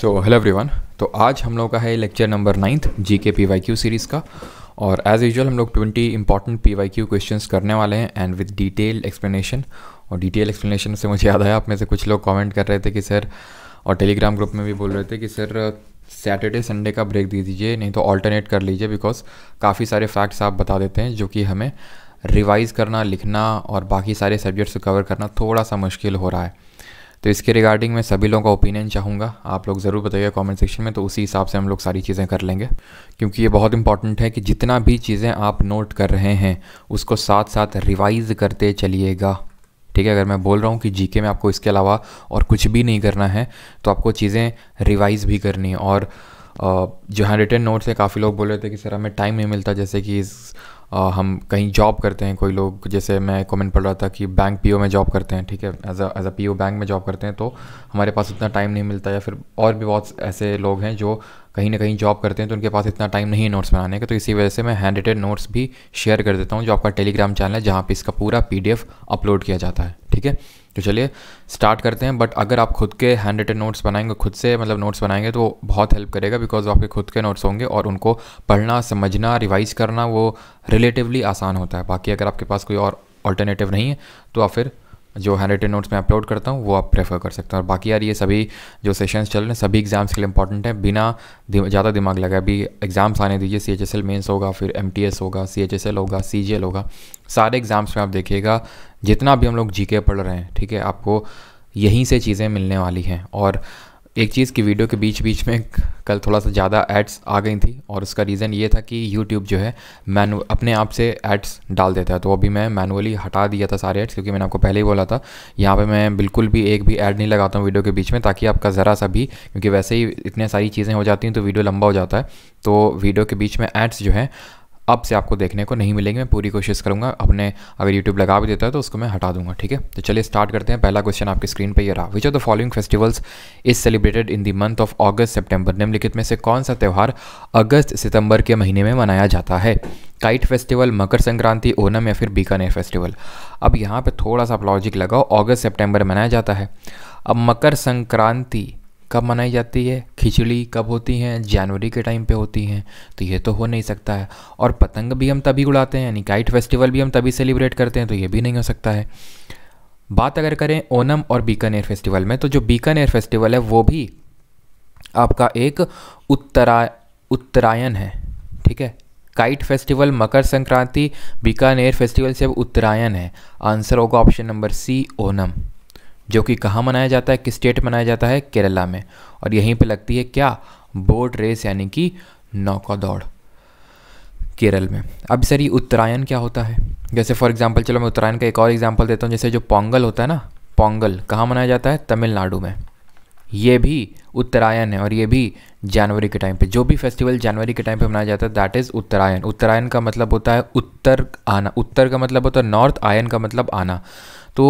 So hello everyone तो आज हम लोग का है लेक्चर नंबर नाइन्थ जी के पी वाई क्यू सीरीज़ का और एज यूजल हम लोग twenty important P Y Q question करने वाले हैं एंड विद डिटेल एक्सप्लेनेशन और डिटेल एक्सप्लेनेशन से मुझे याद आया आप में से कुछ लोग कमेंट कर रहे थे कि सर और टेलीग्राम ग्रुप में भी बोल रहे थे कि सर सैटरडे संडे का ब्रेक दे दीजिए नहीं तो ऑल्टरनेट कर लीजिए बिकॉज काफ़ी सारे फैक्ट्स आप बता देते हैं जो कि हमें रिवाइज़ करना लिखना और बाकी सारे सब्जेक्ट्स को कवर करना थोड़ा सा मुश्किल हो रहा है तो इसके रिगार्डिंग मैं सभी लोगों का ओपिनियन चाहूँगा आप लोग ज़रूर बताइए कमेंट सेक्शन में तो उसी हिसाब से हम लोग सारी चीज़ें कर लेंगे क्योंकि ये बहुत इंपॉर्टेंट है कि जितना भी चीज़ें आप नोट कर रहे हैं उसको साथ साथ रिवाइज़ करते चलिएगा ठीक है अगर मैं बोल रहा हूँ कि जीके में आपको इसके अलावा और कुछ भी नहीं करना है तो आपको चीज़ें रिवाइज़ भी करनी है और जो हैंड रिटन नोट्स है काफ़ी लोग बोल रहे थे कि सर हमें टाइम नहीं मिलता जैसे कि इस हम कहीं जॉब करते हैं कोई लोग जैसे मैं कमेंट पढ़ रहा था कि बैंक पीओ में जॉब करते हैं ठीक है as a as a PO bank में जॉब करते हैं तो हमारे पास उतना टाइम नहीं मिलता या फिर और भी बहुत ऐसे लोग हैं जो कहीं ना कहीं जॉब करते हैं तो उनके पास इतना टाइम नहीं है नोट्स बनाने का तो इसी वजह से मैं हैंड रिटेड नोट्स भी शेयर कर देता हूँ जो आपका टेलीग्राम चैनल है जहाँ पर इसका पूरा पी अपलोड किया जाता है ठीक है तो चलिए स्टार्ट करते हैं बट अगर आप खुद के हैंड रिटन नोट्स बनाएंगे खुद से मतलब नोट्स बनाएंगे तो बहुत हेल्प करेगा बिकॉज आपके खुद के नोट्स होंगे और उनको पढ़ना समझना रिवाइज करना वो रिलेटिवली आसान होता है बाकी अगर आपके पास कोई और ऑल्टरनेटिव नहीं है तो आप फिर जो हैंड नोट्स में अपलोड करता हूँ वो आप प्रेफर कर सकते हैं और बाकी यार ये सभी जो सेशंस चल रहे हैं सभी एग्ज़ाम्स के लिए इंपॉर्टेंट है बिना ज़्यादा दिमाग लगाए अभी एग्ज़ाम्स आने दीजिए C H S L mains होगा फिर एम टी एस होगा सी एच एस एल होगा सी जी एल होगा सारे एग्ज़ाम्स में आप देखिएगा जितना भी हम लोग जी के पढ़ रहे हैं ठीक है आपको यहीं से चीज़ें मिलने वाली हैं और एक चीज़ की वीडियो के बीच बीच में कल थोड़ा सा ज़्यादा एड्स आ गई थी और उसका रीज़न ये था कि YouTube जो है मैनु अपने आप से एड्स डाल देता है तो अभी मैं मैनुअली हटा दिया था सारे एड्स क्योंकि मैंने आपको पहले ही बोला था यहाँ पे मैं बिल्कुल भी एक भी ऐड नहीं लगाता हूँ वीडियो के बीच में ताकि आपका ज़रा सा भी क्योंकि वैसे ही इतने सारी चीज़ें हो जाती हैं तो वीडियो लंबा हो जाता है तो वीडियो के बीच में एड्स जो है अब से आपको देखने को नहीं मिलेंगे मैं पूरी कोशिश करूँगा अपने अगर यूट्यूब लगा भी देता है तो उसको मैं हटा दूंगा ठीक है तो चलिए स्टार्ट करते हैं पहला क्वेश्चन आपकी स्क्रीन पर ये रहा which of the following festivals is celebrated in the month of August September निम्नलिखित में से कौन सा त्यौहार अगस्त सितंबर के महीने में मनाया जाता है काइट फेस्टिवल मकर संक्रांति ओनम या फिर बीकानेर फेस्टिवल अब यहाँ पर थोड़ा सा आप लॉजिक लगाओ अगस्त सेप्टेम्बर मनाया जाता है अब मकर संक्रांति कब मनाई जाती है खिचड़ी कब होती हैं जनवरी के टाइम पे होती हैं तो ये तो हो नहीं सकता है और पतंग भी हम तभी उड़ाते हैं यानी काइट फेस्टिवल भी हम तभी सेलिब्रेट करते हैं तो ये भी नहीं हो सकता है बात अगर करें ओनम और बीकानेर फेस्टिवल में तो जो बीकानेर फेस्टिवल है वो भी आपका एक उत्तरा उत्तरायण है ठीक है kite festival Makar Sankranti Bikaner festival से अब उत्तरायण है आंसर होगा ऑप्शन नंबर सी ओनम जो कि कहाँ मनाया जाता है किस स्टेट मनाया जाता है केरला में और यहीं पे लगती है क्या बोट रेस यानी कि नौका दौड़ केरल में अब सर ये उत्तरायण क्या होता है जैसे फॉर एग्जांपल चलो मैं उत्तरायण का एक और एग्जांपल देता हूँ जैसे जो पोंगल होता है ना पोंगल कहाँ मनाया जाता है तमिलनाडु में ये भी उत्तरायण है और ये भी जनवरी के टाइम पे जो भी फेस्टिवल जनवरी के टाइम पे मनाया जाता है दैट इज़ उत्तरायण उत्तरायण का मतलब होता है उत्तर आना उत्तर का मतलब होता है नॉर्थ आयन का मतलब आना तो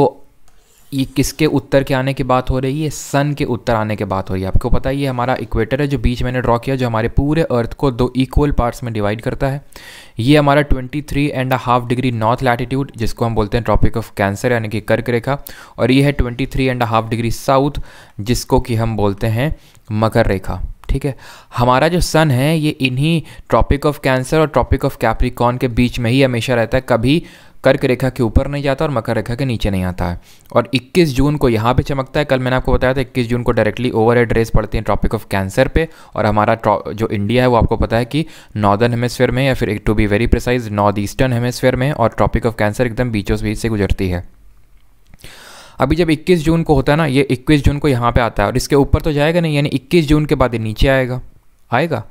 ये किसके उत्तर के आने की बात हो रही है सन के उत्तर आने की बात हो रही है आपको पता है ये हमारा इक्वेटर है जो बीच मैंने ड्रॉ किया जो हमारे पूरे अर्थ को दो इक्वल पार्ट्स में डिवाइड करता है ये हमारा 23 and half degree north latitude जिसको हम बोलते हैं ट्रॉपिक ऑफ कैंसर यानी कि कर्क रेखा और ये है twenty and half degree south जिसको कि हम बोलते हैं मकर रेखा ठीक है हमारा जो सन है ये इन्हीं ट्रॉपिक ऑफ कैंसर और ट्रॉपिक ऑफ कैप्रिकॉन के बीच में ही हमेशा रहता है कभी कर्क रेखा के ऊपर नहीं जाता और मकर रेखा के नीचे नहीं आता है और 21 जून को यहाँ पे चमकता है कल मैंने आपको बताया था 21 जून को डायरेक्टली ओवर हेड रेस पड़ती है ट्रॉपिक ऑफ कैंसर पे और हमारा जो इंडिया है वो आपको पता है कि नॉर्दर्न हेमस्फेयर में या फिर to be very precise north eastern hemisphere में और ट्रॉपिक ऑफ कैंसर एकदम बीचों बीच से गुजरती है अभी जब 21 जून को होता है ना ये 21 जून को यहाँ पे आता है और इसके ऊपर तो जाएगा नहीं यानी 21 जून के बाद ये नीचे आएगा आएगा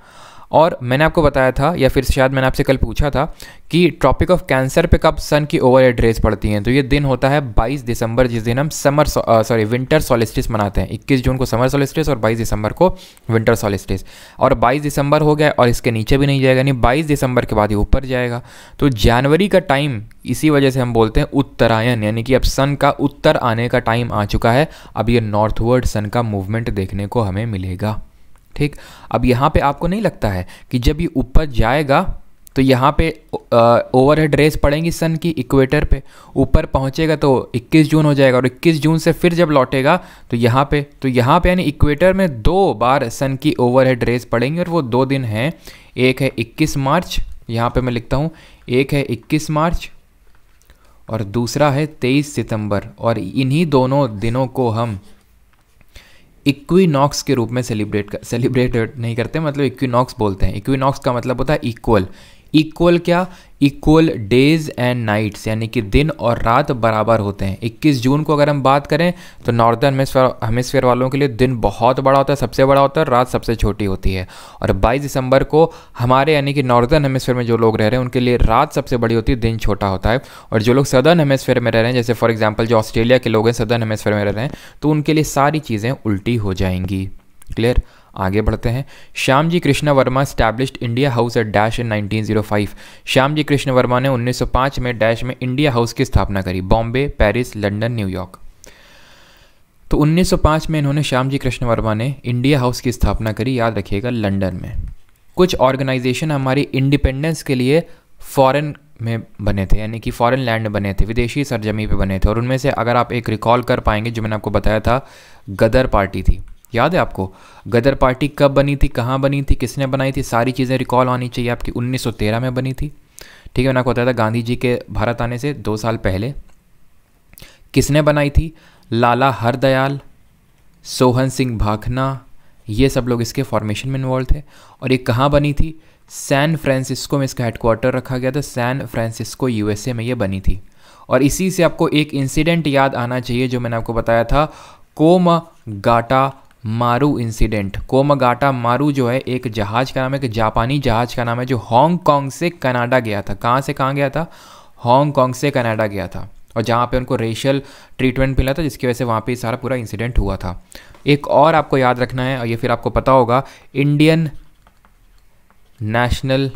और मैंने आपको बताया था या फिर शायद मैंने आपसे कल पूछा था कि ट्रॉपिक ऑफ कैंसर पे कब सन की ओवर हेड रेज पड़ती हैं तो ये दिन होता है 22 दिसंबर जिस दिन हम समर सॉरी विंटर सोलिस्टिस मनाते हैं 21 जून को समर सोलिस्टिस और 22 दिसंबर को विंटर सोलिस्टिस और 22 दिसंबर हो गया और इसके नीचे भी नहीं जाएगा नहीं बाईस दिसंबर के बाद ही ऊपर जाएगा तो जनवरी का टाइम इसी वजह से हम बोलते हैं उत्तरायण यानी कि अब सन का उत्तर आने का टाइम आ चुका है अब ये नॉर्थवर्ड सन का मूवमेंट देखने को हमें मिलेगा ठीक अब यहाँ पे आपको नहीं लगता है कि जब ये ऊपर जाएगा तो यहाँ पे ओवर हेड रेस पड़ेंगी सन की इक्वेटर पे ऊपर पहुँचेगा तो 21 जून हो जाएगा और 21 जून से फिर जब लौटेगा तो यहाँ पे तो यहाँ पे यानी इक्वेटर में दो बार सन की ओवर हेड रेस पड़ेंगी और वो दो दिन हैं एक है 21 मार्च यहाँ पे मैं लिखता हूँ एक है 21 मार्च और दूसरा है 23 सितंबर और इन्हीं दोनों दिनों को हम इक्विनॉक्स के रूप में सेलिब्रेट कर सेलिब्रेट नहीं करते मतलब इक्विनॉक्स बोलते हैं इक्विनॉक्स का मतलब होता है इक्वल इक्वल क्या इक्वल डेज एंड नाइट्स यानी कि दिन और रात बराबर होते हैं 21 जून को अगर हम बात करें तो नॉर्दर्न हेमिसफेयर वालों के लिए दिन बहुत बड़ा होता है सबसे बड़ा होता है रात सबसे छोटी होती है और 22 दिसंबर को हमारे यानी कि नॉर्दर्न हेमिसफेयर में जो लोग रह रहे हैं उनके लिए रात सबसे बड़ी होती है दिन छोटा होता है और जो लोग सदर्न हेमिसफेयर में रह रहे हैं जैसे फॉर एग्जाम्पल जो ऑस्ट्रेलिया के लोग हैं सदर्न हेमिसफेयर में रह रहे हैं तो उनके लिए सारी चीज़ें उल्टी हो जाएंगी क्लियर आगे बढ़ते हैं Shyam ji Krishna Varma established India House at dash in 1905 Shyam ji Krishna Varma ने 1905 में डैश में इंडिया हाउस की स्थापना करी बॉम्बे पेरिस लंदन न्यूयॉर्क तो 1905 में इन्होंने श्याम जी कृष्ण वर्मा ने इंडिया हाउस की स्थापना करी याद रखिएगा लंदन में कुछ ऑर्गेनाइजेशन हमारी इंडिपेंडेंस के लिए फॉरेन में बने थे यानी कि फॉरेन लैंड बने थे विदेशी सरजमी पे बने थे और उनमें से अगर आप एक रिकॉल कर पाएंगे जो मैंने आपको बताया था गदर पार्टी थी याद है आपको गदर पार्टी कब बनी थी कहाँ बनी थी किसने बनाई थी सारी चीज़ें रिकॉल होनी चाहिए आपकी 1913 में बनी थी ठीक है मैंने आपको बताया था गांधी जी के भारत आने से दो साल पहले किसने बनाई थी लाला हरदयाल सोहन सिंह भाखना ये सब लोग इसके फॉर्मेशन में इन्वॉल्व थे और ये कहाँ बनी थी सैन फ्रांसिस्को में इसका हेडक्वार्टर रखा गया था सैन फ्रांसिस्को यूएसए में ये बनी थी और इसी से आपको एक इंसिडेंट याद आना चाहिए जो मैंने आपको बताया था कोम गाटा मारू इंसिडेंट कोमगाटा मारू जो है एक जहाज का नाम है एक जापानी जहाज का नाम है जो हांगकॉन्ग से कनाडा गया था कहाँ से कहाँ गया था हांगकॉन्ग से कनाडा गया था और जहाँ पे उनको रेशियल ट्रीटमेंट मिला था जिसकी वजह से वहाँ पे सारा पूरा इंसिडेंट हुआ था एक और आपको याद रखना है और ये फिर आपको पता होगा इंडियन नेशनल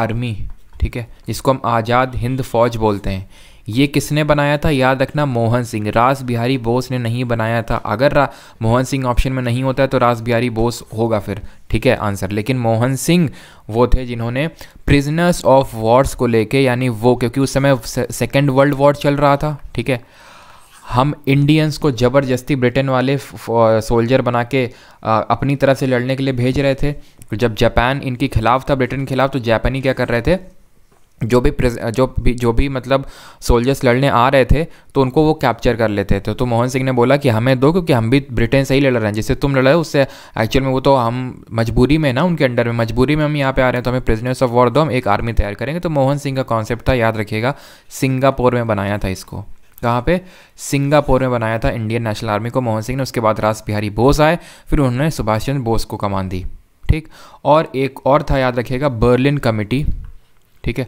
आर्मी ठीक है जिसको हम आज़ाद हिंद फौज बोलते हैं ये किसने बनाया था याद रखना मोहन सिंह रास बिहारी बोस ने नहीं बनाया था अगर मोहन सिंह ऑप्शन में नहीं होता है तो रास बिहारी बोस होगा फिर ठीक है आंसर लेकिन मोहन सिंह वो थे जिन्होंने प्रिजनर्स ऑफ वॉर्स को लेके यानी वो क्योंकि उस समय सेकेंड वर्ल्ड वॉर चल रहा था ठीक है हम इंडियंस को ज़बरदस्ती ब्रिटेन वाले सोल्जर बना के आ, अपनी तरफ से लड़ने के लिए भेज रहे थे जब जापान इनके खिलाफ था ब्रिटेन के खिलाफ तो जापानी क्या कर रहे थे जो भी जो भी जो भी मतलब सोल्जर्स लड़ने आ रहे थे तो उनको वो कैप्चर कर लेते थे तो मोहन सिंह ने बोला कि हमें दो क्योंकि हम भी ब्रिटेन से ही लड़ रहे हैं जिससे तुम लड़ रहे हो उससे एक्चुअल में वो तो हम मजबूरी में ना उनके अंडर में मजबूरी में हम यहाँ पे आ रहे हैं तो हमें प्रिजनर्स ऑफ वॉर दो हम एक आर्मी तैयार करेंगे तो मोहन सिंह का कॉन्सेप्ट था याद रखिएगा सिंगापुर में बनाया था इसको कहाँ पे सिंगापुर में बनाया था इंडियन नेशनल आर्मी को मोहन सिंह ने उसके बाद रास बिहारी बोस आए फिर उन्होंने सुभाष चंद्र बोस को कमान दी ठीक और एक और था याद रखिएगा बर्लिन कमेटी ठीक है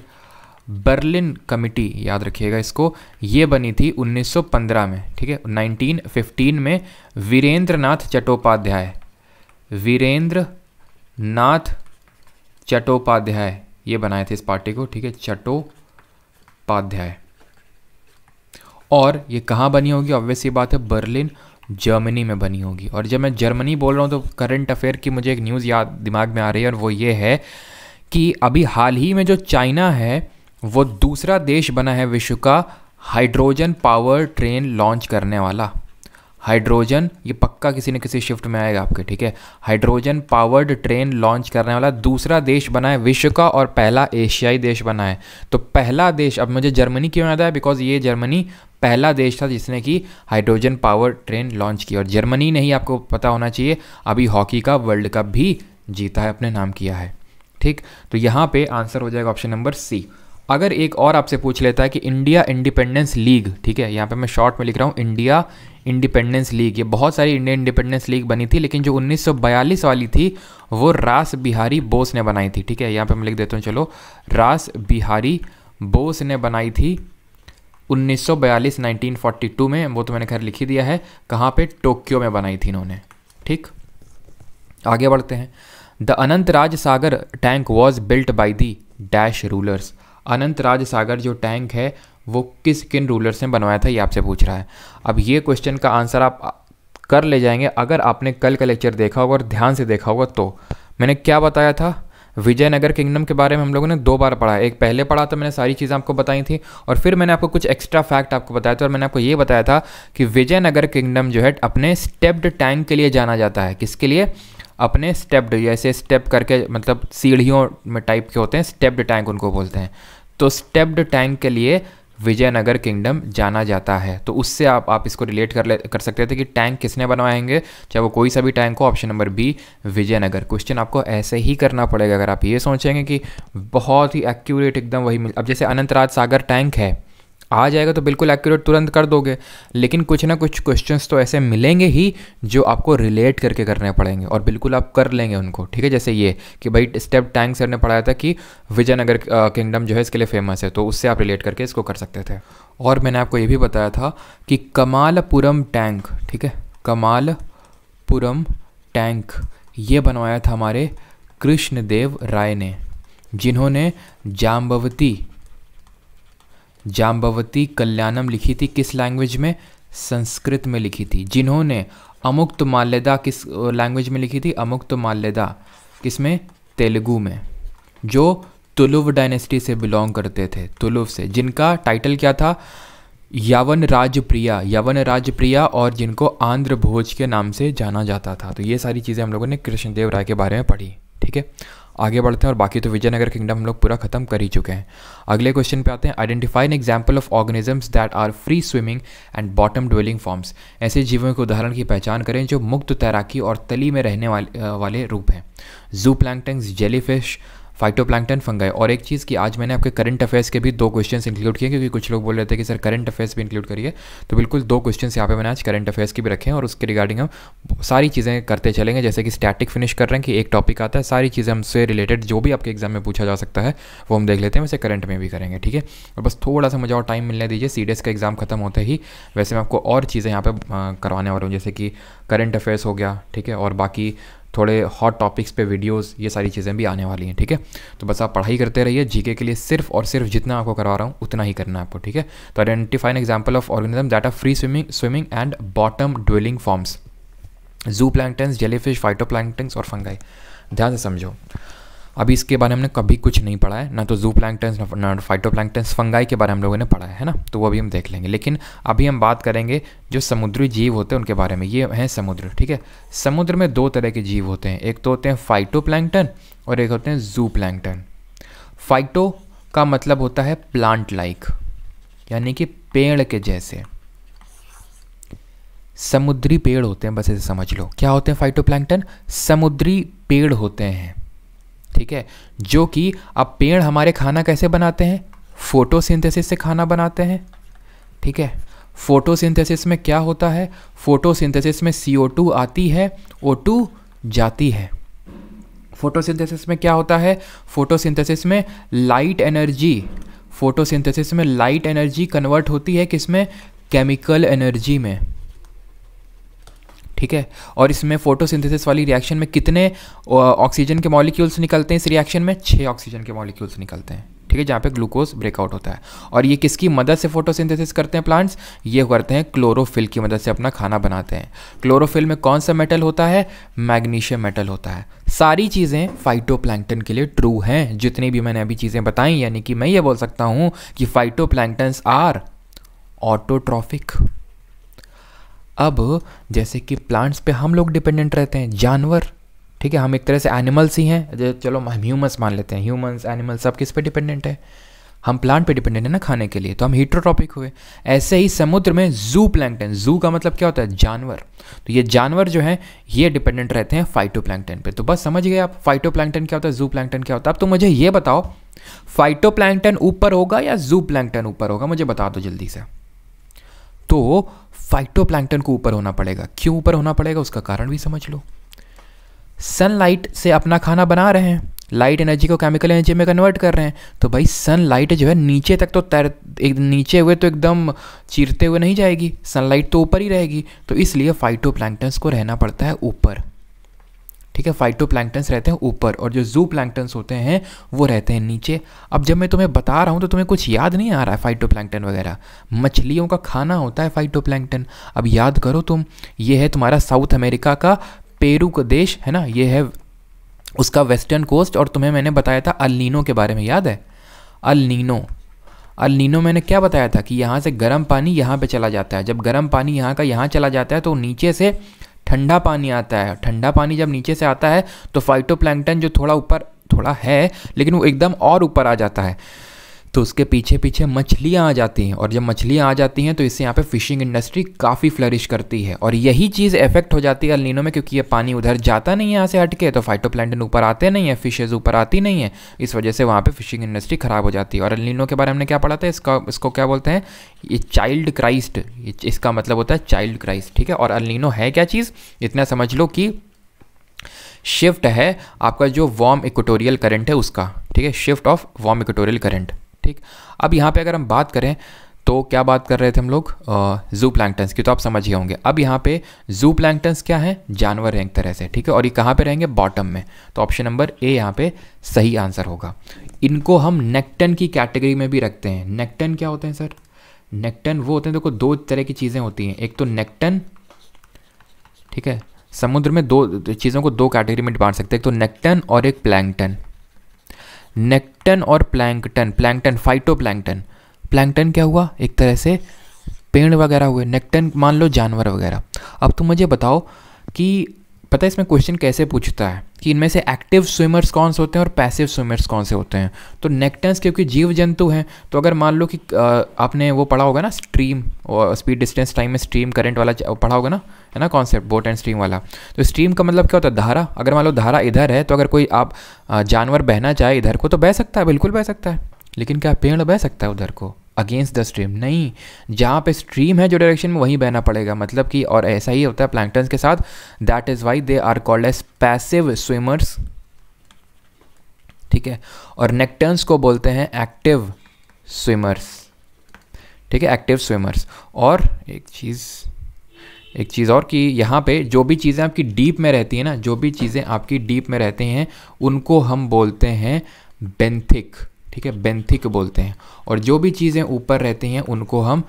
बर्लिन कमिटी याद रखिएगा इसको ये बनी थी 1915 में ठीक है 1915 में वीरेंद्र नाथ चट्टोपाध्याय वीरेंद्र नाथ चट्टोपाध्याय ये बनाए थे इस पार्टी को ठीक है चट्टोपाध्याय और ये कहाँ बनी होगी ऑब्वियस ये बात है बर्लिन जर्मनी में बनी होगी और जब मैं जर्मनी बोल रहा हूँ तो करंट अफेयर की मुझे एक न्यूज़ याद दिमाग में आ रही है और वो ये है कि अभी हाल ही में जो चाइना है वो दूसरा देश बना है विश्व का हाइड्रोजन पावर ट्रेन लॉन्च करने वाला हाइड्रोजन ये पक्का किसी न किसी शिफ्ट में आएगा आपके ठीक है हाइड्रोजन पावर्ड ट्रेन लॉन्च करने वाला दूसरा देश बना है विश्व का और पहला एशियाई देश बना है तो पहला देश अब मुझे जर्मनी क्यों याद है बिकॉज ये जर्मनी पहला देश था जिसने कि हाइड्रोजन पावर ट्रेन लॉन्च की और जर्मनी ने ही आपको पता होना चाहिए अभी हॉकी का वर्ल्ड कप भी जीता है अपने नाम किया है ठीक तो यहाँ पे आंसर हो जाएगा ऑप्शन नंबर सी अगर एक और आपसे पूछ लेता है कि इंडिया इंडिपेंडेंस लीग ठीक है यहाँ पे मैं शॉर्ट में लिख रहा हूँ इंडिया इंडिपेंडेंस लीग ये बहुत सारी इंडियन इंडिपेंडेंस लीग बनी थी लेकिन जो 1942 वाली थी वो रास बिहारी बोस ने बनाई थी ठीक है यहाँ पे मैं लिख देता हूँ चलो रास बिहारी बोस ने बनाई थी 1942 1942 में वो तो मैंने खैर लिखी दिया है कहाँ पे टोक्यो में बनाई थी इन्होंने ठीक आगे बढ़ते हैं the Anant Raj Sagar tank was built by the dash rulers Anant Raj Sagar जो टैंक है वो किस किन रूलर्स ने बनवाया था ये आपसे पूछ रहा है अब ये क्वेश्चन का आंसर आप कर ले जाएंगे अगर आपने कल का लेक्चर देखा होगा और ध्यान से देखा होगा तो मैंने क्या बताया था विजयनगर किंगडम के बारे में हम लोगों ने दो बार पढ़ा एक पहले पढ़ा था तो मैंने सारी चीज़ें आपको बताई थी और फिर मैंने आपको कुछ एक्स्ट्रा फैक्ट आपको बताया था और मैंने आपको ये बताया था कि विजयनगर किंगडम जो है अपने स्टेप्ड टैंक के लिए जाना जाता है किसके लिए अपने स्टेप्ड जैसे स्टेप करके मतलब सीढ़ियों में टाइप के होते हैं स्टेप्ड टैंक उनको बोलते हैं तो स्टेप्ड टैंक के लिए विजयनगर किंगडम जाना जाता है तो उससे आप आप इसको रिलेट कर ले कर सकते थे कि टैंक किसने बनवाएंगे चाहे वो कोई सा भी टैंक हो option number B Vijayanagara question आपको ऐसे ही करना पड़ेगा अगर आप ये सोचेंगे कि बहुत ही एक्यूरेट एकदम वही मिल अब जैसे अनंतराज सागर टैंक है आ जाएगा तो बिल्कुल एक्यूरेट तुरंत कर दोगे लेकिन कुछ ना कुछ क्वेश्चंस तो ऐसे मिलेंगे ही जो आपको रिलेट करके करने पड़ेंगे और बिल्कुल आप कर लेंगे उनको ठीक है जैसे ये कि भाई स्टेप टैंक सर ने पढ़ाया था कि विजयनगर किंगडम जो है इसके लिए फेमस है तो उससे आप रिलेट करके इसको कर सकते थे और मैंने आपको ये भी बताया था कि कमालपुरम टैंक ठीक है कमालपुरम टैंक ये बनवाया था हमारे कृष्णदेव राय ने जिन्होंने जाम्बवती जाम्बवती कल्याणम लिखी थी किस लैंग्वेज में संस्कृत में लिखी थी जिन्होंने अमुक्त माल्यदा किस लैंग्वेज में लिखी थी अमुक्त माल्यदा किस में तेलुगु में जो तुलुव डायनेस्टी से बिलोंग करते थे तुलुव से जिनका टाइटल क्या था यावन राजप्रिया यावन राजप्रिया और जिनको आंध्र भोज के नाम से जाना जाता था तो ये सारी चीज़ें हम लोगों ने कृष्णदेव राय के बारे में पढ़ी ठीक है आगे बढ़ते हैं और बाकी तो विजयनगर किंगडम हम लोग पूरा खत्म कर ही चुके हैं अगले क्वेश्चन पे आते हैं identify an example of organisms that are free swimming and bottom dwelling forms ऐसे जीवों के उदाहरण की पहचान करें जो मुक्त तैराकी और तली में रहने वाले वाले रूप हैं जू प्लैंगटंग्स जेलीफिश फाइटोप्लैंकटन फंगाई और एक चीज़ की आज मैंने आपके करंट अफेयर्स के भी दो क्वेश्चन इंक्लूड किए क्योंकि कुछ लोग बोल रहे थे कि सर करंट अफेयर्स भी इंक्लूड करिए तो बिल्कुल दो क्वेश्चन यहाँ पे मैंने आज करंट अफेयर्स के भी रखे हैं और उसके रिगार्डिंग हम सारी चीज़ें करते चलेंगे जैसे कि स्टैटिक फिनिश कर रहे हैं कि एक टॉपिक आता है सारी चीज़ें हमसे रिलेटेड जो भी आपके एग्जाम में पूछा जा सकता है वो हम देख लेते हैं वैसे करंट में भी करेंगे ठीक है और बस थोड़ा सा मुझे और टाइम मिलने दीजिए सी का एग्ज़ाम खत्म होते ही वैसे मैं आपको और चीज़ें यहाँ पर करवाने वाला हूँ जैसे कि करंट अफेयर्स हो गया ठीक है और बाकी थोड़े हॉट टॉपिक्स पे वीडियोस ये सारी चीज़ें भी आने वाली हैं ठीक है तो बस आप पढ़ाई करते रहिए जीके के लिए सिर्फ और सिर्फ जितना आपको करवा रहा हूँ उतना ही करना है आपको ठीक है तो identify an example of organism that are free swimming swimming and bottom dwelling forms zooplanktons jellyfish phyto और फंगाई ध्यान से समझो अभी इसके बारे में हमने कभी कुछ नहीं पढ़ा है ना तो जू प्लैंगटन ना फाइटो प्लैंगटन फंगाई के बारे में हम लोगों ने पढ़ा है ना तो वो अभी हम देख लेंगे लेकिन अभी हम बात करेंगे जो समुद्री जीव होते हैं उनके बारे में ये हैं समुद्र ठीक है समुद्र में दो तरह के जीव होते हैं एक तो होते हैं फाइटो और एक होते हैं जू प्लैंगटन फाइटो का मतलब होता है प्लांट लाइक यानी कि पेड़ के जैसे समुद्री पेड़ होते हैं बस इसे समझ लो क्या होते हैं फाइटोप्लैंकटन समुद्री पेड़ होते हैं ठीक है जो कि अब पेड़ हमारे खाना कैसे बनाते हैं फोटोसिंथेसिस से खाना बनाते हैं ठीक है फोटोसिंथेसिस में क्या होता है फोटोसिंथेसिस में सी आती है ओ जाती है फोटोसिंथेसिस में क्या होता है फोटोसिंथेसिस में लाइट एनर्जी फोटोसिंथेसिस में लाइट एनर्जी कन्वर्ट होती है किसमें केमिकल एनर्जी में ठीक है और इसमें फोटोसिंथेसिस वाली रिएक्शन में कितने ऑक्सीजन के मॉलिक्यूल्स निकलते हैं इस रिएक्शन में छः ऑक्सीजन के मॉलिक्यूल्स निकलते हैं ठीक है जहाँ पे ग्लूकोज ब्रेकआउट होता है और ये किसकी मदद से फोटोसिंथेसिस करते हैं प्लांट्स ये करते हैं क्लोरोफिल की मदद से अपना खाना बनाते हैं क्लोरोफिल में कौन सा मेटल होता है मैग्नीशियम मेटल होता है सारी चीज़ें फाइटोप्लैंकटन के लिए ट्रू हैं जितनी भी मैंने अभी चीज़ें बताई यानी कि मैं ये बोल सकता हूँ कि फाइटो आर ऑटोट्रॉफिक अब जैसे कि प्लांट्स पे हम लोग डिपेंडेंट रहते हैं जानवर ठीक है हम एक तरह से एनिमल्स ही हैं चलो हम ह्यूमंस मान लेते हैं ह्यूमंस एनिमल्स सब किस पे डिपेंडेंट है हम प्लांट पे डिपेंडेंट है ना खाने के लिए तो हम हीट्रोट्रॉपिक हुए ऐसे ही समुद्र में जू प्लैंकटन जू का मतलब क्या होता है जानवर तो ये जानवर जो है ये डिपेंडेंट रहते हैं फाइटो प्लैंकटन पर तो बस समझ गए आप फाइटो प्लैंकटन क्या होता है जू प्लैंकटन क्या होता है अब तो मुझे ये बताओ फाइटो प्लैंकटन ऊपर होगा या जू प्लैंकटन ऊपर होगा मुझे बता दो जल्दी से तो फाइटोप्लैंकटन को ऊपर होना पड़ेगा क्यों ऊपर होना पड़ेगा उसका कारण भी समझ लो सनलाइट से अपना खाना बना रहे हैं लाइट एनर्जी को केमिकल एनर्जी में कन्वर्ट कर रहे हैं तो भाई सन लाइट जो है नीचे तक तो तैर एक नीचे हुए तो एकदम चीरते हुए नहीं जाएगी सनलाइट तो ऊपर ही रहेगी तो इसलिए फाइटो को रहना पड़ता है ऊपर ठीक है फाइटो रहते हैं ऊपर और जो जू प्लैंकटन्स होते हैं वो रहते हैं नीचे अब जब मैं तुम्हें बता रहा हूँ तो तुम्हें कुछ याद नहीं आ रहा है फाइटो वगैरह मछलियों का खाना होता है फाइटो अब याद करो तुम ये है तुम्हारा साउथ अमेरिका का पेरू का देश है ना ये है उसका वेस्टर्न कोस्ट और तुम्हें मैंने बताया था अलिनो के बारे में याद है अलिनो अलिनो मैंने क्या बताया था कि यहाँ से गर्म पानी यहाँ पे चला जाता है जब गर्म पानी यहाँ का यहाँ चला जाता है तो नीचे से ठंडा पानी आता है ठंडा पानी जब नीचे से आता है तो फाइटोप्लैंकटन जो थोड़ा ऊपर थोड़ा है लेकिन वो एकदम और ऊपर आ जाता है तो उसके पीछे पीछे मछलियाँ आ जाती हैं और जब मछलियाँ आ जाती हैं तो इससे यहाँ पे फिशिंग इंडस्ट्री काफ़ी फ्लरिश करती है और यही चीज़ इफेक्ट हो जाती है अलिनों में क्योंकि ये पानी उधर जाता नहीं है यहाँ से हटके तो फाइटो ऊपर आते नहीं है फिशेज़ ऊपर आती नहीं है इस वजह से वहाँ पर फिशिंग इंडस्ट्री ख़राब हो जाती है और अलिनों के बारे में क्या पढ़ा था इसका इसको क्या बोलते हैं ये चाइल्ड क्राइस्ट इसका मतलब होता है चाइल्ड क्राइस्ट ठीक है और अलिनो है क्या चीज़ इतना समझ लो कि शिफ्ट है आपका जो वार्म इक्वेटोरियल करंट है उसका ठीक है shift of warm equatorial current ठीक अब यहाँ पे अगर हम बात करें तो क्या बात कर रहे थे हम लोग जू प्लैंगटन्स की तो आप समझ गए होंगे अब यहाँ पे जू प्लैंगटन्स क्या है जानवर हैं एक तरह से ठीक है और ये कहाँ पे रहेंगे बॉटम में तो ऑप्शन नंबर ए यहाँ पे सही आंसर होगा इनको हम नेक्टन की कैटेगरी में भी रखते हैं नेक्टन क्या होते हैं सर नेक्टन वो होते हैं देखो दो तरह की चीज़ें होती हैं एक तो नेक्टन ठीक है समुद्र में दो चीज़ों को दो कैटेगरी में बांट सकते हैं एक तो नेक्टन और एक प्लैंगटन नेक्टन और plankton plankton phytoplankton plankton क्या हुआ एक तरह से पेड़ वगैरह हुए नेक्टन मान लो जानवर वगैरह अब तुम मुझे बताओ कि पता है इसमें क्वेश्चन कैसे पूछता है कि इनमें से एक्टिव स्विमर्स कौन से होते हैं और पैसिव स्विमर्स कौन से होते हैं तो नेक्टन्स क्योंकि जीव जंतु हैं तो अगर मान लो कि आपने वो पढ़ा होगा ना स्ट्रीम और स्पीड डिस्टेंस टाइम में स्ट्रीम करंट वाला पढ़ा होगा ना है ना कॉन्सेप्ट बोट एंड स्ट्रीम वाला तो स्ट्रीम का मतलब क्या होता है धारा अगर मान लो धारा इधर है तो अगर कोई आप जानवर बहना चाहे इधर को तो बह सकता है बिल्कुल बह सकता है लेकिन क्या पेड़ बह सकता है उधर को अगेंस्ट द स्ट्रीम नहीं जहाँ पे स्ट्रीम है जो डायरेक्शन में वहीं बहना पड़ेगा मतलब कि और ऐसा ही होता है प्लैंकटन्स के साथ that is why they are called as passive swimmers ठीक है और नेक्टन्स को बोलते हैं एक्टिव स्विमर्स ठीक है एक्टिव स्विमर्स और एक चीज़ एक चीज़ और कि यहाँ पे जो भी चीज़ें आपकी डीप में रहती हैं ना जो भी चीज़ें आपकी डीप में रहती हैं उनको हम बोलते हैं बेंथिक ठीक है बेंथिक बोलते हैं और जो भी चीज़ें ऊपर रहती हैं उनको हम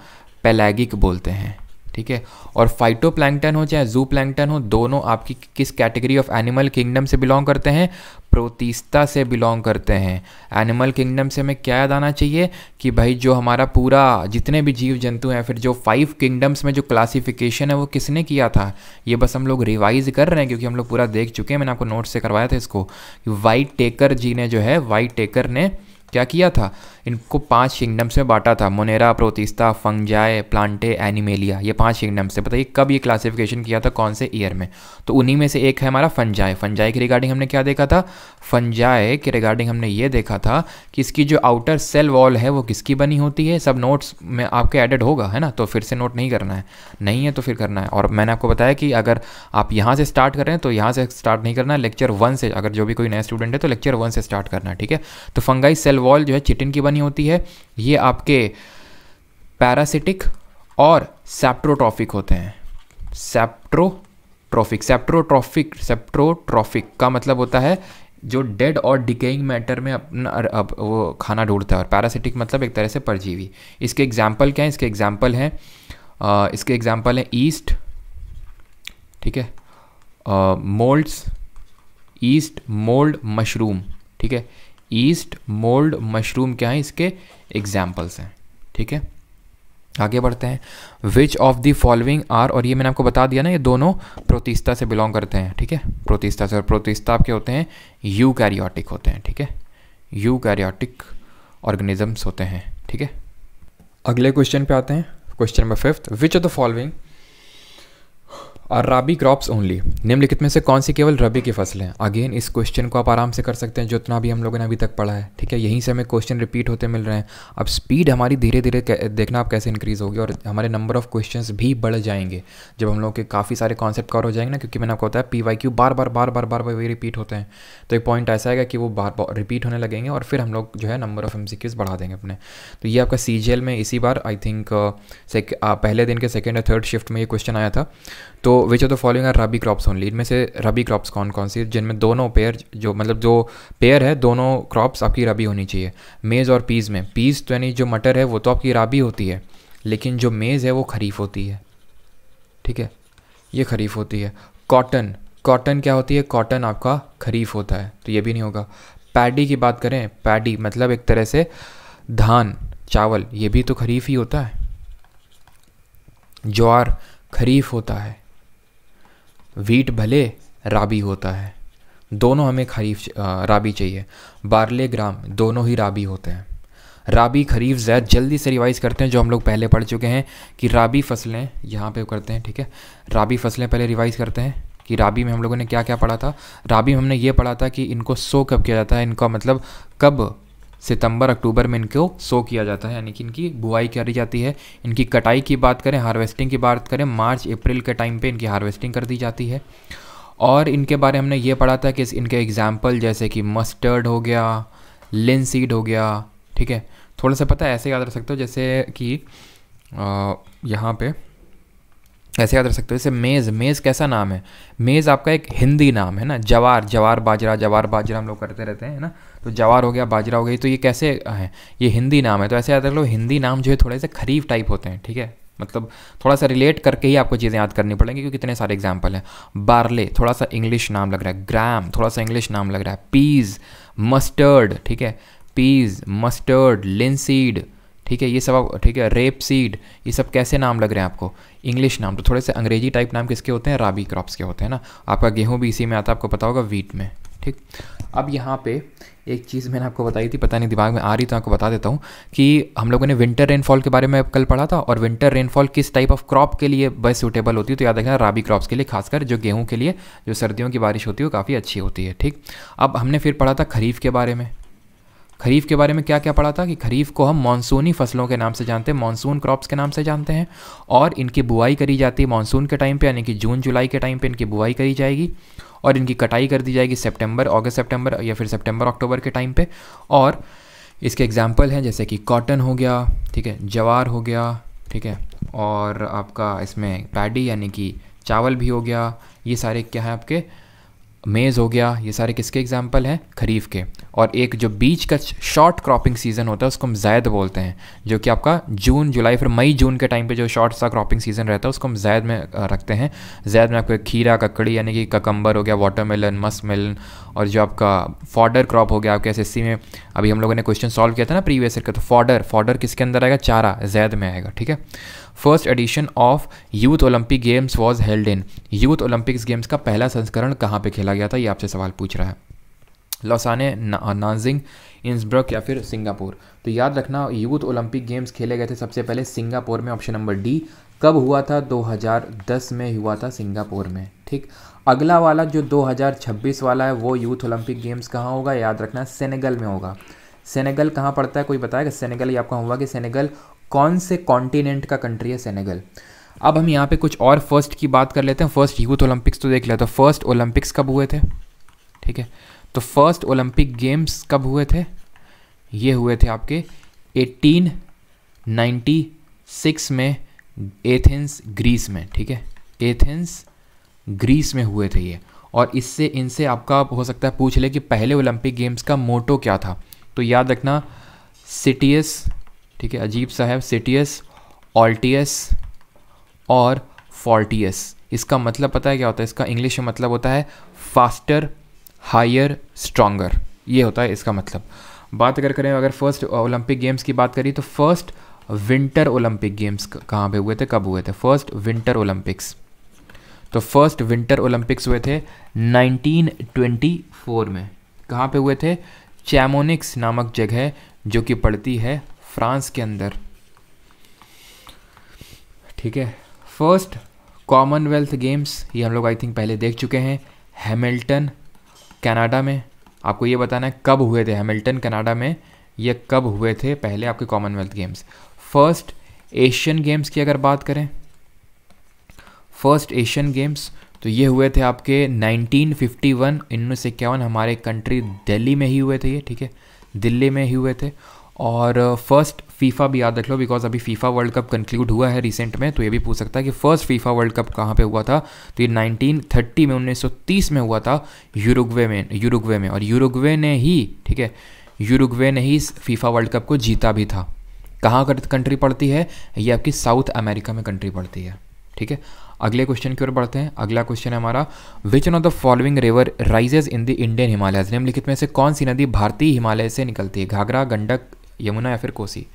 पेलैगिक बोलते हैं ठीक है और फाइटो प्लैंगटन हो चाहे जू हो दोनों आपकी किस कैटेगरी ऑफ एनिमल किंगडम से बिलोंग करते हैं प्रोतीस्ता से बिलोंग करते हैं एनिमल किंगडम से हमें क्या याद आना चाहिए कि भाई जो हमारा पूरा जितने भी जीव जंतु हैं फिर जो फाइव किंगडम्स में जो क्लासिफिकेशन है वो किसने किया था ये बस हम लोग रिवाइज कर रहे हैं क्योंकि हम लोग पूरा देख चुके हैं मैंने आपको नोट से करवाया था इसको वाइट टेकर जी ने जो है वाइट टेकर ने क्या किया था इनको पांच किंगडम्स में बांटा था monera protista fungi plantae animalia ये पांच किंगडम्स से बताइए कब ये क्लासिफिकेशन किया था कौन से ईयर में तो उन्हीं में से एक है हमारा फंजाए फंजाए के रिगार्डिंग हमने क्या देखा था फंजाए के रिगार्डिंग हमने ये देखा था कि इसकी जो आउटर सेल वॉल है वो किसकी बनी होती है सब नोट्स में आपके एडेड होगा है ना तो फिर से नोट नहीं करना है नहीं है तो फिर करना है और मैंने आपको बताया कि अगर आप यहाँ से स्टार्ट कर रहे हैं तो यहाँ से स्टार्ट नहीं करना है लेक्चर वन से अगर जो भी कोई नया स्टूडेंट है तो लेक्चर वन से स्टार्ट करना है ठीक है तो फंगाई सेल वॉल जो है चिटिन की बनी होती है ये आपके पैरासिटिक और सेप्ट्रोट्रॉफिक होते हैं सेप्ट्रोट्रॉफिक सेप्ट्रोट्रॉफिक सेप्ट्रोट्रॉफिक का मतलब होता है जो डेड और डिकेइंग मैटर में अपना अब वो खाना ढूंढता है और पैरासिटिक मतलब एक तरह से परजीवी इसके एग्जाम्पल क्या हैं इसके एग्जाम्पल हैं इसके एग्जाम्पल हैं ईस्ट ठीक है मोल्ड्स ईस्ट मोल्ड मशरूम ठीक है ईस्ट मोल्ड मशरूम क्या है इसके एग्जाम्पल्स हैं ठीक है आगे बढ़ते हैं which of the following are और ये मैंने आपको बता दिया ना ये दोनों प्रोतिस्ता से बिलोंग करते हैं ठीक है प्रोतिस्ता से और प्रोतिस्ता आपके होते हैं यू कैरियोटिक होते हैं ठीक है यू कैरियोटिक ऑर्गेनिजम्स होते हैं ठीक है अगले क्वेश्चन पे आते हैं question number fifth which of the following are rabi crops only निम्नलिखित में से कौन सी केवल रबी की फसलें हैं अगेन इस क्वेश्चन को आप आराम से कर सकते हैं जितना भी हम लोगों ने अभी तक पढ़ा है ठीक है यहीं से हमें क्वेश्चन रिपीट होते मिल रहे हैं अब स्पीड हमारी धीरे धीरे देखना आप कैसे इंक्रीज़ होगी और हमारे नंबर ऑफ क्वेश्चन भी बढ़ जाएंगे जब हम लोग के काफ़ी सारे कॉन्सेप्ट कवर हो जाएंगे ना क्योंकि मैंने आपको होता है पी वाई क्यू बार बार बार बार बार बार वही रिपीट होते हैं तो एक पॉइंट ऐसा आएगा कि वो बार बार रिपीट होने लगेंगे और फिर हम लोग जो है नंबर ऑफ एम बढ़ा देंगे अपने तो ये आपका सी में इसी बार uh, आई थिंक पहले दिन के सेकेंड या थर्ड शिफ्ट में ये क्वेश्चन आया था तो which of the following are rabi crops only इनमें से रबी क्रॉप्स कौन कौन सी जिनमें दोनों पेयर जो मतलब जो पेयर है दोनों क्रॉप्स आपकी रबी होनी चाहिए मेज़ और पीज़ में पीज़ तो यानी जो मटर है वो तो आपकी रबी होती है लेकिन जो मेज़ है वो खरीफ होती है ठीक है ये खरीफ होती है कॉटन कॉटन क्या होती है कॉटन आपका खरीफ होता है तो ये भी नहीं होगा पैडी की बात करें पैडी मतलब एक तरह से धान चावल ये भी तो खरीफ ही होता है ज्वार खरीफ होता है वीट भले राबी होता है दोनों हमें खरीफ राबी चाहिए बारले ग्राम दोनों ही राबी होते हैं राबी खरीफ जैद जल्दी से रिवाइज़ करते हैं जो हम लोग पहले पढ़ चुके हैं कि राबी फसलें यहाँ पे करते हैं ठीक है राबी फसलें पहले रिवाइज़ करते हैं कि राबी में हम लोगों ने क्या क्या पढ़ा था राबी में हमने ये पढ़ा था कि इनको सो कब किया जाता है इनका मतलब कब सितंबर अक्टूबर में इनको सो किया जाता है यानी कि इनकी बुआई करी जाती है इनकी कटाई की बात करें हार्वेस्टिंग की बात करें मार्च अप्रैल के टाइम पे इनकी हार्वेस्टिंग कर दी जाती है और इनके बारे में हमने ये पढ़ा था कि इनके एग्जाम्पल जैसे कि मस्टर्ड हो गया लिन सीड हो गया ठीक है थोड़ा सा पता है ऐसे याद रख सकते हो जैसे कि यहाँ पर ऐसे याद रख सकते हो जैसे मेज़ मेज़ कैसा नाम है मेज़ आपका एक हिंदी नाम है ना जवार जवार बाजरा जवार बाजरा हम लोग करते रहते हैं ना तो जवार हो गया बाजरा हो गई तो ये कैसे है ये हिंदी नाम है तो ऐसे याद रख लो हिंदी नाम जो है थोड़े से खरीफ टाइप होते हैं ठीक है मतलब थोड़ा सा रिलेट करके ही आपको चीज़ें याद करनी पड़ेंगी क्योंकि कितने सारे एग्जाम्पल हैं बार्ले थोड़ा सा इंग्लिश नाम लग रहा है ग्राम थोड़ा सा इंग्लिश नाम लग रहा है पीज़ मस्टर्ड ठीक है पीज़ मस्टर्ड लिनसीड ठीक है ये सब ठीक है रेप सीड ये सब कैसे नाम लग रहे हैं आपको इंग्लिश नाम तो थोड़े से अंग्रेजी टाइप नाम किसके होते हैं राबी क्रॉप्स के होते हैं ना आपका गेहूँ भी इसी में आता है आपको पता होगा वीट में ठीक अब यहाँ पे एक चीज़ मैंने आपको बताई थी पता नहीं दिमाग में आ रही तो आपको बता देता हूँ कि हम लोगों ने विंटर रेनफॉल के बारे में कल पढ़ा था और विंटर रेनफॉल किस टाइप ऑफ क्रॉप के लिए बस सूटेबल होती है तो याद रखना राबी क्रॉप्स के लिए खासकर जो गेहूँ के लिए जो सर्दियों की बारिश होती है वो काफ़ी अच्छी होती है ठीक अब हमने फिर पढ़ा था खरीफ के बारे में खरीफ के बारे में क्या क्या पढ़ा था कि खरीफ को हम मानसूनी फसलों के नाम से जानते हैं मानसून क्रॉप्स के नाम से जानते हैं और इनकी बुआई करी जाती है मानसून के टाइम पे यानी कि जून जुलाई के टाइम पे इनकी बुआई करी जाएगी और इनकी कटाई कर दी जाएगी सितंबर अगस्त सितंबर या फिर सितंबर अक्टूबर के टाइम पर और इसके एग्जाम्पल हैं जैसे कि कॉटन हो गया ठीक है जवार हो गया ठीक है और आपका इसमें पैडी यानी कि चावल भी हो गया ये सारे क्या है आपके मेज़ हो गया ये सारे किसके एग्जाम्पल हैं खरीफ के और एक जो बीच का शॉर्ट क्रॉपिंग सीज़न होता है उसको हम जायद बोलते हैं जो कि आपका जून जुलाई फिर मई जून के टाइम पे जो शॉर्ट सा क्रॉपिंग सीज़न रहता है उसको हम जायद में रखते हैं जायद में आपको खीरा ककड़ी यानी कि ककम्बर हो गया वाटरमेलन मस्क और जो आपका फॉर्डर क्रॉप हो गया आपके एस में अभी हम लोगों ने क्वेश्चन सॉल्व किया था ना प्रीवियस ईयर का तो फॉर्डर फॉर्डर किसके अंदर आएगा चारा जैद में आएगा ठीक है first edition of youth Olympic games was held in youth Olympics games का पहला संस्करण कहाँ पे खेला गया था ये आपसे सवाल पूछ रहा है लॉसाने नाजिंग इंसब्रक या फिर सिंगापुर तो याद रखना यूथ ओलंपिक गेम्स खेले गए थे सबसे पहले सिंगापुर में ऑप्शन नंबर डी कब हुआ था 2010 में हुआ था सिंगापुर में ठीक अगला वाला जो 2026 वाला है वो यूथ ओलंपिक गेम्स कहाँ होगा याद रखना सेनेगल में होगा सेनेगल कहाँ पड़ता है कोई बताएगा सेनेगल ये आपका होगा कि सेनेगल कौन से कॉन्टिनेंट का कंट्री है सेनेगल अब हम यहाँ पे कुछ और फर्स्ट की बात कर लेते हैं फर्स्ट यूथ ओलंपिक्स तो देख लेते हैं फर्स्ट ओलंपिक्स कब हुए थे ठीक है तो फर्स्ट ओलंपिक गेम्स कब हुए थे ये हुए थे आपके 1896 में एथेंस ग्रीस में ठीक है एथेंस ग्रीस में हुए थे ये और इससे इनसे आपका हो सकता है पूछ ले कि पहले ओलंपिक गेम्स का मोटो क्या था तो याद रखना सिटियस ठीक है अजीब सा है सिटियस ऑल्टियस और फॉल्टियस इसका मतलब पता है क्या होता है इसका इंग्लिश में मतलब होता है फास्टर हायर स्ट्रॉन्गर ये होता है इसका मतलब बात अगर करें अगर फर्स्ट ओलंपिक गेम्स की बात करें तो फर्स्ट विंटर ओलंपिक गेम्स कहाँ पे हुए थे कब हुए थे फर्स्ट विंटर ओलंपिक्स तो फर्स्ट विंटर ओलंपिक्स हुए थे 1924 में कहाँ पे हुए थे चैमोनिक्स नामक जगह जो कि पड़ती है फ्रांस के अंदर ठीक है फर्स्ट कॉमनवेल्थ गेम्स ये हम लोग आई थिंक पहले देख चुके हैं हैमिल्टन कनाडा में आपको ये बताना है कब हुए थे हैमिल्टन कनाडा में ये कब हुए थे पहले आपके Commonwealth games first Asian games की अगर बात करें फर्स्ट एशियन गेम्स तो ये हुए थे आपके 1951 उन्नीस हमारे कंट्री दिल्ली में ही हुए थे ये ठीक है दिल्ली में ही हुए थे और फर्स्ट uh, फीफा भी याद रख लो बिकॉज अभी फीफा वर्ल्ड कप कंक्लूड हुआ है रिसेंट में तो ये भी पूछ सकता है कि फर्स्ट फीफा वर्ल्ड कप कहाँ पे हुआ था तो ये 1930 में 1930 में हुआ था यूरुग्वे में यूरुग्वे में और यूरुग्वे ने ही ठीक है यूरुग्वे ने ही फीफा वर्ल्ड कप को जीता भी था कहाँ कंट्री पड़ती है ये आपकी साउथ अमेरिका में कंट्री पड़ती है ठीक है अगले क्वेश्चन की ओर बढ़ते हैं अगला क्वेश्चन है हमारा which one of the following river rises in the Indian Himalaya निम्नलिखित में से कौन सी नदी भारतीय हिमालय से निकलती है घाघरा गंडक यमुना या फिर कोसी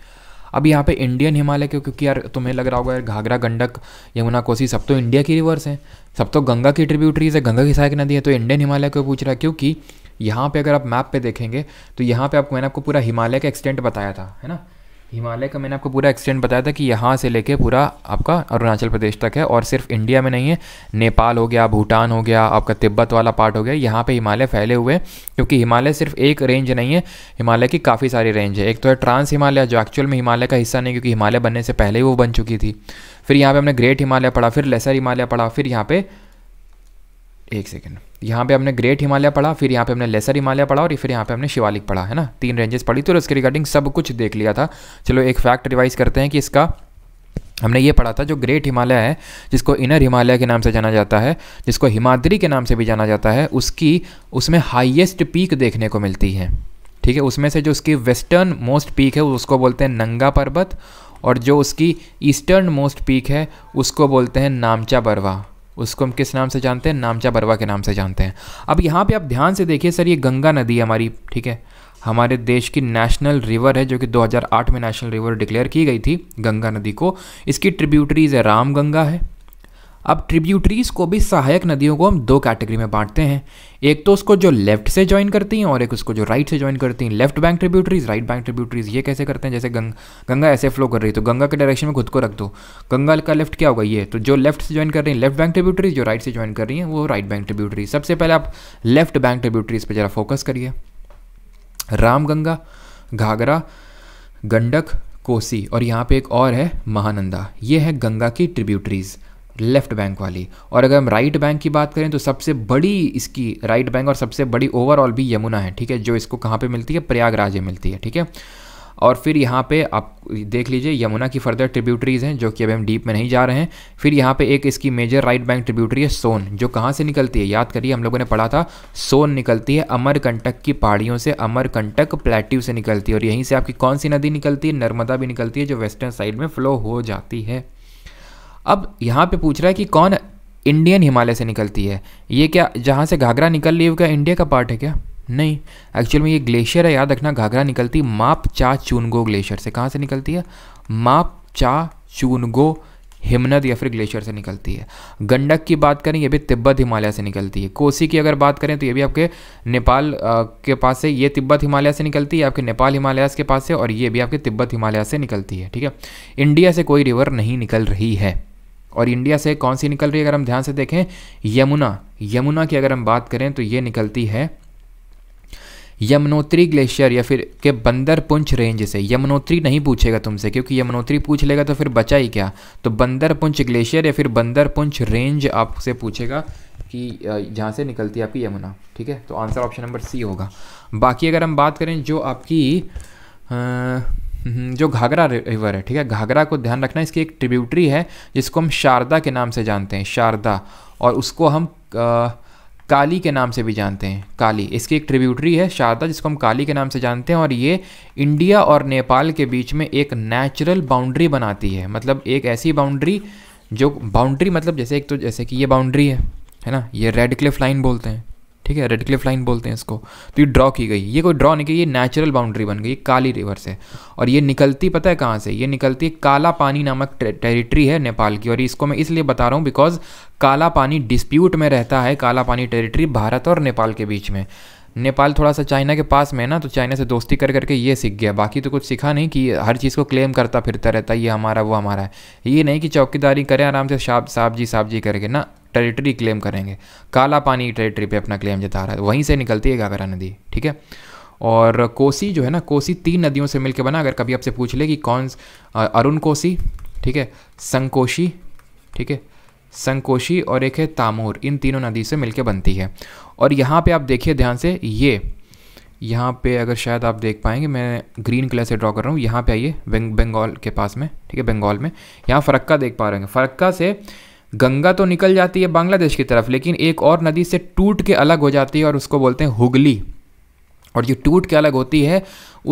अब यहाँ पे इंडियन हिमालय क्यों क्योंकि यार तुम्हें लग रहा होगा यार घाघरा गंडक यमुना कोसी सब तो इंडिया की रिवर्स हैं सब तो गंगा की ट्रिब्यूटरीज है गंगा की सहायक नदी है तो इंडियन हिमालय को पूछ रहा है क्योंकि यहाँ पे अगर आप मैप पे देखेंगे तो यहाँ पे आपको मैंने आपको पूरा हिमालय का एक्सटेंट बताया था है ना हिमालय का मैंने आपको पूरा एक्सटेंड बताया था कि यहाँ से लेके पूरा आपका अरुणाचल प्रदेश तक है और सिर्फ इंडिया में नहीं है नेपाल हो गया भूटान हो गया आपका तिब्बत वाला पार्ट हो गया यहाँ पे हिमालय फैले हुए हैं क्योंकि हिमालय सिर्फ एक रेंज नहीं है हिमालय की काफ़ी सारी रेंज है एक तो है ट्रांस हिमालय जो एक्चुअल में हिमालय का हिस्सा नहीं क्योंकि हिमालय बनने से पहले ही वो बन चुकी थी फिर यहाँ पर हमने ग्रेट हिमालय पढ़ा फिर लेसर हिमालय पढ़ा फिर यहाँ पर एक सेकेंड यहाँ पे हमने ग्रेट हिमालय पढ़ा फिर यहाँ पे हमने लेसर हिमालय पढ़ा और फिर यहाँ पे हमने शिवालिक पढ़ा है ना तीन रेंजेस पढ़ी थी और उसके रिगार्डिंग सब कुछ देख लिया था चलो एक फैक्ट रिवाइज करते हैं कि इसका हमने ये पढ़ा था जो ग्रेट हिमालय है जिसको इनर हिमालय के नाम से जाना जाता है जिसको हिमाद्री के नाम से भी जाना जाता है उसकी उसमें हाइएस्ट पीक देखने को मिलती है ठीक है उसमें से जो उसकी वेस्टर्न मोस्ट पीक है उसको बोलते हैं नंगा पर्वत और जो उसकी ईस्टर्न मोस्ट पीक है उसको बोलते हैं नामचा बरवा उसको हम किस नाम से जानते हैं नामचा बरवा के नाम से जानते हैं अब यहाँ पे आप ध्यान से देखिए सर ये गंगा नदी है हमारी ठीक है हमारे देश की नेशनल रिवर है जो कि 2008 में नेशनल रिवर डिक्लेयर की गई थी गंगा नदी को इसकी ट्रिब्यूटरीज है राम गंगा है अब ट्रिब्यूटरीज को भी सहायक नदियों को हम दो कैटेगरी में बांटते हैं एक तो उसको जो लेफ्ट से ज्वाइन करती हैं और एक उसको जो राइट से ज्वाइन करती हैं left bank tributaries right bank tributaries ये कैसे करते हैं जैसे गंग, गंगा ऐसे फ्लो कर रही है तो गंगा के डायरेक्शन में खुद को रख दो गंगा का लेफ्ट क्या होगा ये तो जो लेफ्ट से ज्वाइन कर रही है लेफ्ट बैंक ट्रिब्यूटरीज जो राइट से ज्वाइन कर रही हैं वो राइट बैंक ट्रिब्यूटरीज सबसे पहले आप लेफ्ट बैंक ट्रिब्यूटरीज पर जरा फोकस करिए राम गंगा घाघरा गंडक कोसी और यहाँ पे एक और है महानंदा ये है गंगा की ट्रिब्यूटरीज़ लेफ्ट बैंक वाली और अगर हम राइट बैंक की बात करें तो सबसे बड़ी इसकी राइट बैंक और सबसे बड़ी ओवरऑल भी यमुना है ठीक है जो इसको कहाँ पे मिलती है प्रयागराज में मिलती है ठीक है और फिर यहाँ पे आप देख लीजिए यमुना की फर्दर ट्रिब्यूटरीज़ हैं जो कि अभी हम डीप में नहीं जा रहे हैं फिर यहाँ पे एक इसकी मेजर राइट बैंक ट्रिब्यूटरी है सोन जो कहाँ से निकलती है याद करिए हम लोगों ने पढ़ा था सोन निकलती है अमरकंटक की पहाड़ियों से अमरकंटक प्लेट्यू से निकलती है और यहीं से आपकी कौन सी नदी निकलती है नर्मदा भी निकलती है जो वेस्टर्न साइड में फ्लो हो जाती है अब यहाँ पे पूछ रहा है कि कौन इंडियन हिमालय से निकलती है ये क्या जहाँ से घाघरा निकल रही है क्या इंडिया का पार्ट है क्या नहीं एक्चुअल में ये ग्लेशियर है याद रखना घाघरा निकलती माप चा चूनगो ग्लेशियर से कहाँ से निकलती है माप चा चूनगो हिमनद या फिर ग्लेशियर से निकलती है गंडक की बात करें ये भी तिब्बत हिमालय से निकलती है कोसी की अगर बात करें तो ये भी आपके नेपाल के पास से ये तिब्बत हिमालय से निकलती है आपके नेपाल हिमालयास के पास से और ये भी आपके तिब्बत हिमालय से निकलती है ठीक है इंडिया से कोई रिवर नहीं निकल रही है और इंडिया से कौन सी निकल रही है अगर हम ध्यान से देखें यमुना यमुना की अगर हम बात करें तो ये निकलती है यमुनोत्री ग्लेशियर या फिर के बंदर पुंछ रेंज से यमुनोत्री नहीं पूछेगा तुमसे क्योंकि यमुनोत्री पूछ लेगा तो फिर बचा ही क्या तो बंदर पुंछ ग्लेशियर या फिर बंदर पुंछ रेंज आपसे पूछेगा कि जहाँ से निकलती है आपकी यमुना ठीक है तो आंसर ऑप्शन नंबर सी होगा बाकी अगर हम बात करें जो आपकी आ, हम्म, जो घाघरा रिवर है ठीक है घाघरा को ध्यान रखना इसकी एक ट्रिब्यूटरी है जिसको हम शारदा के नाम से जानते हैं शारदा और उसको हम आ, काली के नाम से भी जानते हैं काली इसकी एक ट्रिब्यूटरी है शारदा जिसको हम काली के नाम से जानते हैं और ये इंडिया और नेपाल के बीच में एक नेचुरल बाउंड्री बनाती है मतलब एक ऐसी बाउंड्री जो बाउंड्री मतलब जैसे एक तो जैसे कि ये बाउंड्री है है ना ये रेड क्लिफ लाइन बोलते हैं ठीक है रेड क्लिफ लाइन बोलते हैं इसको तो ये ड्रॉ की गई ये कोई ड्रॉ नहीं की ये नेचुरल बाउंड्री बन गई काली रिवर से और ये निकलती पता है कहाँ से ये निकलती है काला पानी नामक टेरिटरी है नेपाल की और इसको मैं इसलिए बता रहा हूँ बिकॉज काला पानी डिस्प्यूट में रहता है काला पानी टेरिटरी भारत और नेपाल के बीच में नेपाल थोड़ा सा चाइना के पास में है ना तो चाइना से दोस्ती कर करके ये सीख गया बाकी तो कुछ सीखा नहीं कि हर चीज़ को क्लेम करता फिरता रहता ये हमारा वो हमारा है ये नहीं कि चौकीदारी करें आराम से साहब साहब जी साहब जी करके ना टेरिटरी क्लेम करेंगे काला पानी टेरिटरी पे अपना क्लेम जता रहा है वहीं से निकलती है घाघरा नदी ठीक है और कोसी जो है ना कोसी तीन नदियों से मिलकर बना अगर कभी आपसे पूछ ले कि कौन अरुण कोसी ठीक है संकोशी ठीक है संकोशी और एक है तामोर इन तीनों नदी से मिलकर बनती है और यहाँ पे आप देखिए ध्यान से ये यहाँ पे अगर शायद आप देख पाएंगे मैं ग्रीन कलर से ड्रॉ कर रहा हूँ यहाँ पे आइए बंगाल के पास में ठीक है बंगाल में यहाँ फरक्का देख पा रहे हैं फरक्का से गंगा तो निकल जाती है बांग्लादेश की तरफ लेकिन एक और नदी से टूट के अलग हो जाती है और उसको बोलते हैं हुगली और जो टूट के अलग होती है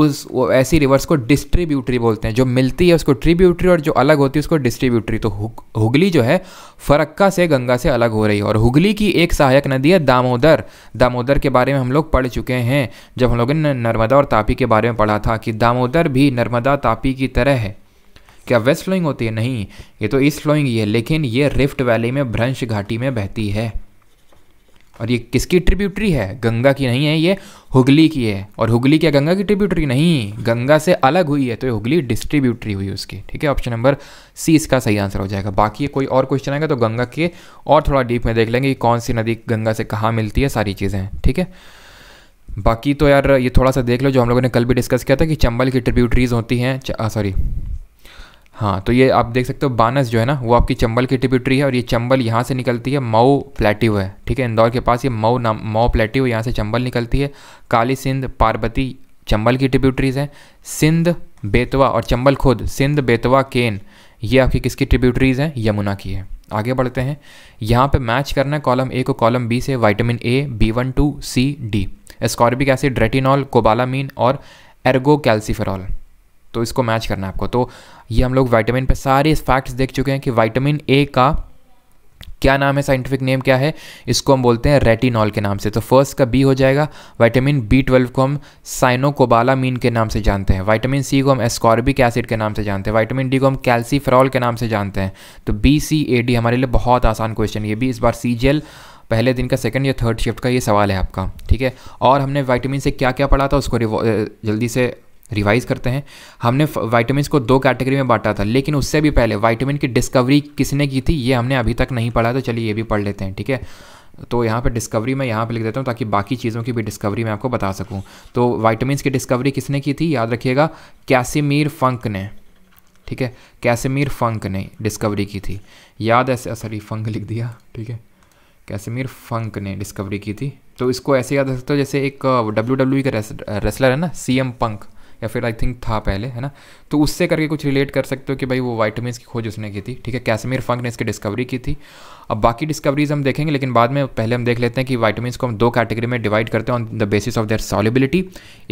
उस वो ऐसी रिवर्स को डिस्ट्रीब्यूटरी बोलते हैं जो मिलती है उसको ट्रीब्यूटरी और जो अलग होती है उसको डिस्ट्रीब्यूटरी तो हुगली जो है फरक्का से गंगा से अलग हो रही है और हुगली की एक सहायक नदी है दामोदर दामोदर के बारे में हम लोग पढ़ चुके हैं जब हम लोगों ने नर्मदा और तापी के बारे में पढ़ा था कि दामोदर भी नर्मदा तापी की तरह है क्या वेस्ट फ्लोइंग होती है नहीं ये तो ईस्ट फ्लोइंग ही है लेकिन ये रिफ्ट वैली में भ्रंश घाटी में बहती है और ये किसकी ट्रिब्यूटरी है गंगा की नहीं है ये हुगली की है और हुगली क्या गंगा की ट्रिब्यूटरी नहीं गंगा से अलग हुई है तो ये हुगली डिस्ट्रीब्यूटरी हुई उसकी ठीक है ऑप्शन नंबर सी इसका सही आंसर हो जाएगा बाकी कोई और क्वेश्चन आएगा तो गंगा के और थोड़ा डीप में देख लेंगे कि कौन सी नदी गंगा से कहाँ मिलती है सारी चीज़ें ठीक है बाकी तो यार ये थोड़ा सा देख लो जो हम लोगों ने कल भी डिस्कस किया था कि चंबल की ट्रिब्यूटरीज होती हैं सॉरी हाँ तो ये आप देख सकते हो बानस जो है ना वो आपकी चंबल की ट्रिब्यूटरी है और ये चंबल यहाँ से निकलती है मऊ प्लेटिव है ठीक है इंदौर के पास ये मऊ नाम मऊ प्लेटिव यहाँ से चंबल निकलती है काली सिंध पार्वती चंबल की टिप्यूटरीज हैं सिंध बेतवा और चंबल खुद सिंध बेतवा केन ये आपकी किसकी ट्रिब्यूटरीज हैं यमुना की है आगे बढ़ते हैं यहाँ पे मैच करना है कॉलम ए को कॉलम बी से vitamin A B one two C D ascorbic acid retinol cobalamin और एर्गो कैल्सीफेरॉल तो इसको मैच करना है आपको तो ये हम लोग वाइटामिन पे सारे फैक्ट्स देख चुके हैं कि वाइटामिन ए का क्या नाम है साइंटिफिक नेम क्या है इसको हम बोलते हैं रेटिनॉल के नाम से तो फर्स्ट का बी हो जाएगा वाइटामिन बी ट्वेल्व को हम साइनोकोबालामीन के नाम से जानते हैं वाइटामिन सी को हम एस्कॉर्बिक एसिड के नाम से जानते हैं वाइटामिन डी को हम कैल्सीफ्रॉल के नाम से जानते हैं तो बी सी ए डी हमारे लिए बहुत आसान क्वेश्चन ये भी इस बार सी पहले दिन का सेकंड या थर्ड शिफ्ट का ये सवाल है आपका ठीक है और हमने वाइटामिन से क्या क्या पढ़ा था उसको जल्दी से रिवाइज करते हैं हमने वाइटमिन को दो कैटेगरी में बांटा था लेकिन उससे भी पहले वाइटमिन की डिस्कवरी किसने की थी ये हमने अभी तक नहीं पढ़ा तो चलिए ये भी पढ़ लेते हैं ठीक है तो यहाँ पे डिस्कवरी मैं यहाँ पे लिख देता हूँ ताकि बाकी चीज़ों की भी डिस्कवरी मैं आपको बता सकूँ तो वाइटमिनस की डिस्कवरी किसने की थी याद रखिएगा कैसेमीर फंक ने ठीक है कैसेमीर फंक ने डिस्कवरी की थी याद ऐसे सॉरी फंक लिख दिया ठीक है कैसेमीर फंक ने डिस्कवरी की थी तो इसको ऐसे याद रख सकते हो जैसे एक डब्ल्यू डब्ल्यू e का रेसलर है ना सी एम पंक या फिर आई थिंक था पहले है ना तो उससे करके कुछ रिलेट कर सकते हो कि भाई वो वाइटमिन की खोज उसने की थी ठीक है कैसमीर फंक ने इसकी डिस्कवरी की थी अब बाकी डिस्कवरीज हम देखेंगे लेकिन बाद में पहले हम देख लेते हैं कि वाइटमिन को हम दो कैटेगरी में डिवाइड करते हैं on the basis of their solubility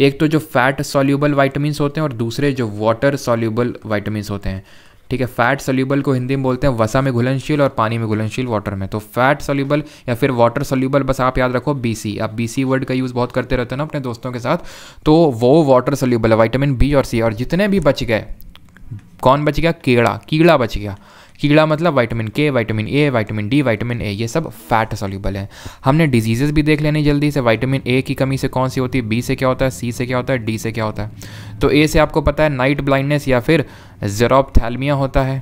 एक तो जो फैट सॉल्यूबल वाइटमिन होते हैं और दूसरे जो वाटर सॉल्यूबल वाइटमिन होते हैं ठीक है फैट सोल्यूबल को हिंदी में बोलते हैं वसा में घुलनशील और पानी में घुलनशील वाटर में तो फैट सोल्यूबल या फिर वाटर सोल्यूबल बस आप याद रखो बी सी आप बी सी वर्ड का यूज़ बहुत करते रहते हो ना अपने दोस्तों के साथ तो वो वाटर सोल्यूबल है वाइटामिन बी और सी और जितने भी बच गए कौन बच गया कीड़ा कीड़ा बच गया कीड़ा मतलब vitamin K vitamin A vitamin D vitamin A ये सब फैट सॉल्यूबल है हमने डिजीजेज भी देख लेने जल्दी से वाइटामिन ए की कमी से कौन सी होती है बी से क्या होता है सी से क्या होता है डी से क्या होता है तो ए से आपको पता है नाइट ब्लाइंडनेस या फिर जेरोपथैलमिया होता है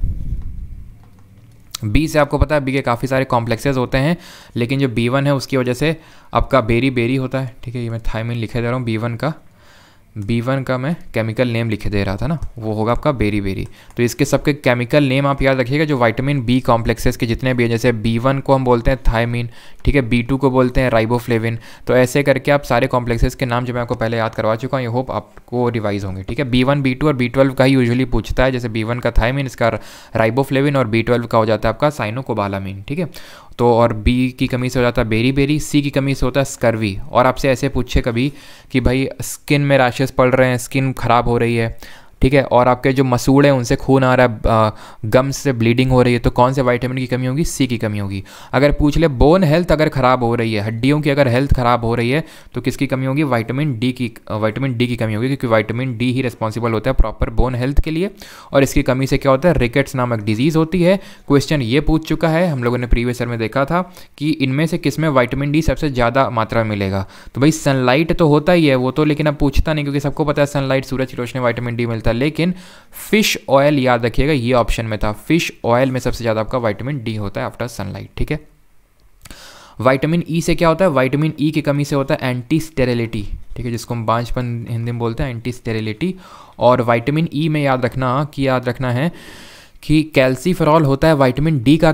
बी से आपको पता है बी के काफ़ी सारे कॉम्प्लेक्सेस होते हैं लेकिन जो बी वन है उसकी वजह से आपका बेरी बेरी होता है ठीक है ये मैं थायमिन लिखे दे रहा हूँ बी वन का बी वन का मैं केमिकल नेम लिखे दे रहा था ना वो होगा आपका बेरी बेरी तो इसके सबके केमिकल नेम आप याद रखिएगा जो विटामिन बी कॉम्प्लेक्सेस के जितने भी हैं जैसे बी वन को हम बोलते हैं थायमिन ठीक है बी टू को बोलते हैं राइबोफ्लेविन तो ऐसे करके आप सारे कॉम्प्लेक्सेस के नाम जो मैं आपको पहले याद करवा चुका हूँ आई होप आपको रिवाइज होंगे ठीक है बी वन और बी ट्वेल्व का ही यूजली पूछता है जैसे बी वन का थायमिन इसका राइबोफ्लेविन और बी ट्वेल्व का हो जाता है आपका साइनोकोबालामिन ठीक है तो और बी की कमी से हो जाता है बेरी बेरी सी की कमी से होता है स्कर्वी और आपसे ऐसे पूछे कभी कि भाई स्किन में रैशेज़ पड़ रहे हैं स्किन ख़राब हो रही है ठीक है और आपके जो मसूड़ हैं उनसे खून आ रहा है गम से ब्लीडिंग हो रही है तो कौन से वाइटामिन की कमी होगी सी की कमी होगी अगर पूछ ले बोन हेल्थ अगर ख़राब हो रही है हड्डियों की अगर हेल्थ ख़राब हो रही है तो किसकी कमी होगी वाइटामिन डी की वाइटामिन डी की कमी होगी क्योंकि वाइटामिन डी ही रिस्पॉन्सिबल होता है प्रॉपर बोन हेल्थ के लिए और इसकी कमी से क्या होता है रिकेट्स नामक डिजीज़ होती है क्वेश्चन ये पूछ चुका है हम लोगों ने प्रीवियस ईयर में देखा था कि इनमें से किस में वाइटामिन डी सबसे ज़्यादा मात्रा में मिलेगा तो भाई सनलाइट तो होता ही है वो तो लेकिन अब पूछता नहीं क्योंकि सबको पता है सनलाइट सूरज की रोशनी वाइटामिन डी मिलता है था लेकिन फिश ऑयल याद रखिएगा ये ऑप्शन में था फिश ऑयल में सबसे ज़्यादा आपका वाइटामिन डी होता है आफ्टर सनलाइट ठीक है वाइटामिन ई e से क्या होता है वाइटामिन ई e की कमी से होता है एंटी स्टेरिलिटी ठीक है जिसको हम बांझपन हिंदी में बोलते हैं एंटी स्टेरिलिटी और वाइटामिन ई e में याद रखना कि याद रखना है कि कैल्सीफेरॉल होता है वाइटामिन डी का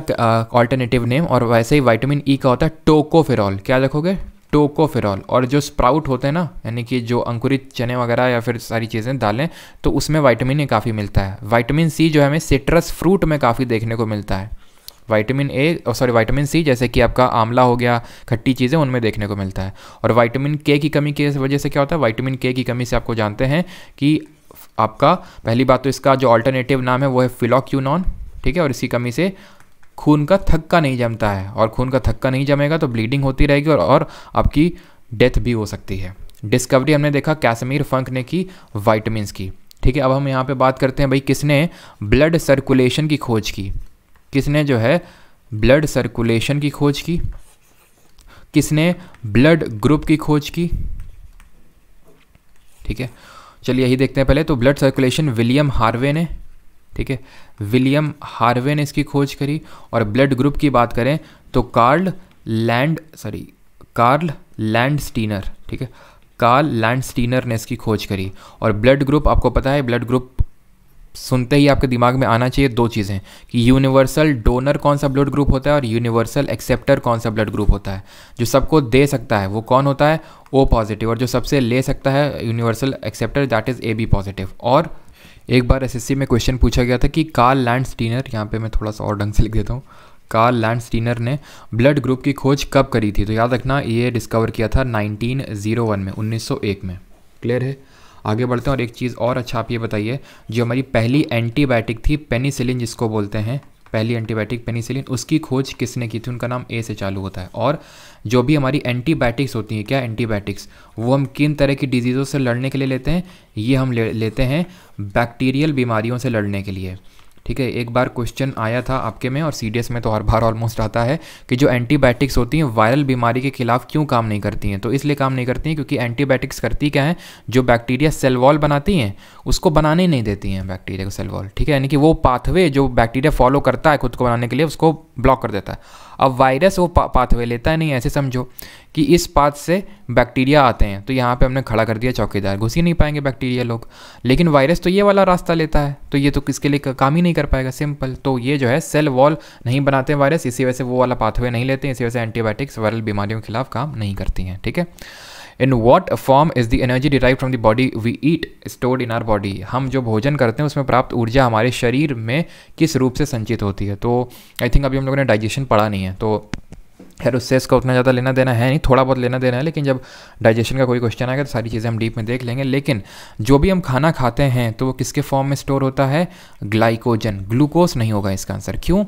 ऑल्टरनेटिव नेम और वैसे ही वाइटामिन ई e का होता है टोकोफेरॉल क्या रखोगे टोकोफेरॉल और जो स्प्राउट होते हैं ना यानी कि जो अंकुरित चने वगैरह या फिर सारी चीज़ें दालें तो उसमें वाइटामिन ए काफ़ी मिलता है वाइटामिन सी जो है हमें सिट्रस फ्रूट में काफ़ी देखने को मिलता है वाइटामिन ए और सॉरी वाइटामिन सी जैसे कि आपका आंवला हो गया खट्टी चीज़ें उनमें देखने को मिलता है और वाइटामिन के की कमी की वजह से क्या होता है वाइटामिन के की कमी से आपको जानते हैं कि आपका पहली बात तो इसका जो ऑल्टरनेटिव नाम है वो है फिलोक्यूनॉन ठीक है और इसी कमी से खून का थक्का नहीं जमता है और खून का थक्का नहीं जमेगा तो ब्लीडिंग होती रहेगी और, और आपकी डेथ भी हो सकती है डिस्कवरी हमने देखा कैसमीर फंक ने की वाइटमिन की ठीक है अब हम यहाँ पे बात करते हैं भाई किसने ब्लड सर्कुलेशन की खोज की किसने जो है ब्लड सर्कुलेशन की खोज की किसने ब्लड ग्रुप की खोज की ठीक है चलिए यही देखते हैं पहले तो ब्लड सर्कुलेशन विलियम हार्वे ने ठीक है विलियम हार्वे ने इसकी खोज करी और ब्लड ग्रुप की बात करें तो Karl Land sorry Karl Landsteiner ठीक है कार्ल लैंड स्टीनर ने इसकी खोज करी और ब्लड ग्रुप आपको पता है ब्लड ग्रुप सुनते ही आपके दिमाग में आना चाहिए दो चीज़ें कि यूनिवर्सल डोनर कौन सा ब्लड ग्रुप होता है और यूनिवर्सल एक्सेप्टर कौन सा ब्लड ग्रुप होता है जो सबको दे सकता है वो कौन होता है ओ पॉजिटिव और जो सबसे ले सकता है universal acceptor that is A B positive और एक बार एसएससी में क्वेश्चन पूछा गया था कि कार्ल लैंड स्टीनर यहाँ पे मैं थोड़ा सा और ढंग से लिख देता हूँ कार्ल लैंड स्टीनर ने ब्लड ग्रुप की खोज कब करी थी तो याद रखना ये डिस्कवर किया था 1901 में 1901 में क्लियर है आगे बढ़ते हैं और एक चीज़ और अच्छा आप ये बताइए जो हमारी पहली एंटीबायोटिक थी पेनिसिलिन जिसको बोलते हैं पहली एंटीबायोटिक पेनिसिलिन उसकी खोज किसने की थी उनका नाम ए से चालू होता है और जो भी हमारी एंटीबायोटिक्स होती हैं क्या एंटीबायोटिक्स वो हम किन तरह की डिजीज़ों से लड़ने के लिए लेते हैं ये हम ले, लेते हैं बैक्टीरियल बीमारियों से लड़ने के लिए ठीक है एक बार क्वेश्चन आया था आपके में और सी में तो हर बार ऑलमोस्ट आता है कि जो एंटीबायोटिक्स होती हैं वायरल बीमारी के खिलाफ क्यों काम नहीं करती हैं तो इसलिए काम नहीं करती हैं क्योंकि एंटीबायोटिक्स करती क्या है जो बैक्टीरिया सेल वॉल बनाती हैं उसको बनाने ही नहीं देती हैं बैक्टीरिया को सेल वॉल ठीक है यानी कि वो पाथवे जो बैक्टीरिया फॉलो करता है खुद को बनाने के लिए उसको ब्लॉक कर देता है अब वायरस वो पा, पाथवे लेता है नहीं ऐसे समझो कि इस पाथ से बैक्टीरिया आते हैं तो यहाँ पे हमने खड़ा कर दिया चौकीदार घुस ही नहीं पाएंगे बैक्टीरिया लोग लेकिन वायरस तो ये वाला रास्ता लेता है तो ये तो किसके लिए काम ही नहीं कर पाएगा सिंपल तो ये जो है सेल वॉल नहीं बनाते वायरस इसी वजह से वो वाला पाथवे नहीं लेते इसी वजह से एंटीबायोटिक्स वायरल बीमारियों के खिलाफ काम नहीं करती हैं ठीक है in what form is the energy derive from the body we eat stored in our body हम जो भोजन करते हैं उसमें प्राप्त ऊर्जा हमारे शरीर में किस रूप से संचित होती है तो आई थिंक अभी हम लोगों ने डाइजेशन पढ़ा नहीं है तो खैर उससे इसका उतना ज़्यादा लेना देना है नहीं थोड़ा बहुत लेना देना है लेकिन जब डाइजेशन का कोई क्वेश्चन आएगा तो सारी चीज़ें हम डीप में देख लेंगे लेकिन जो भी हम खाना खाते हैं तो वो किसके फॉर्म में स्टोर होता है ग्लाइकोजन ग्लूकोज नहीं होगा इसका आंसर क्यों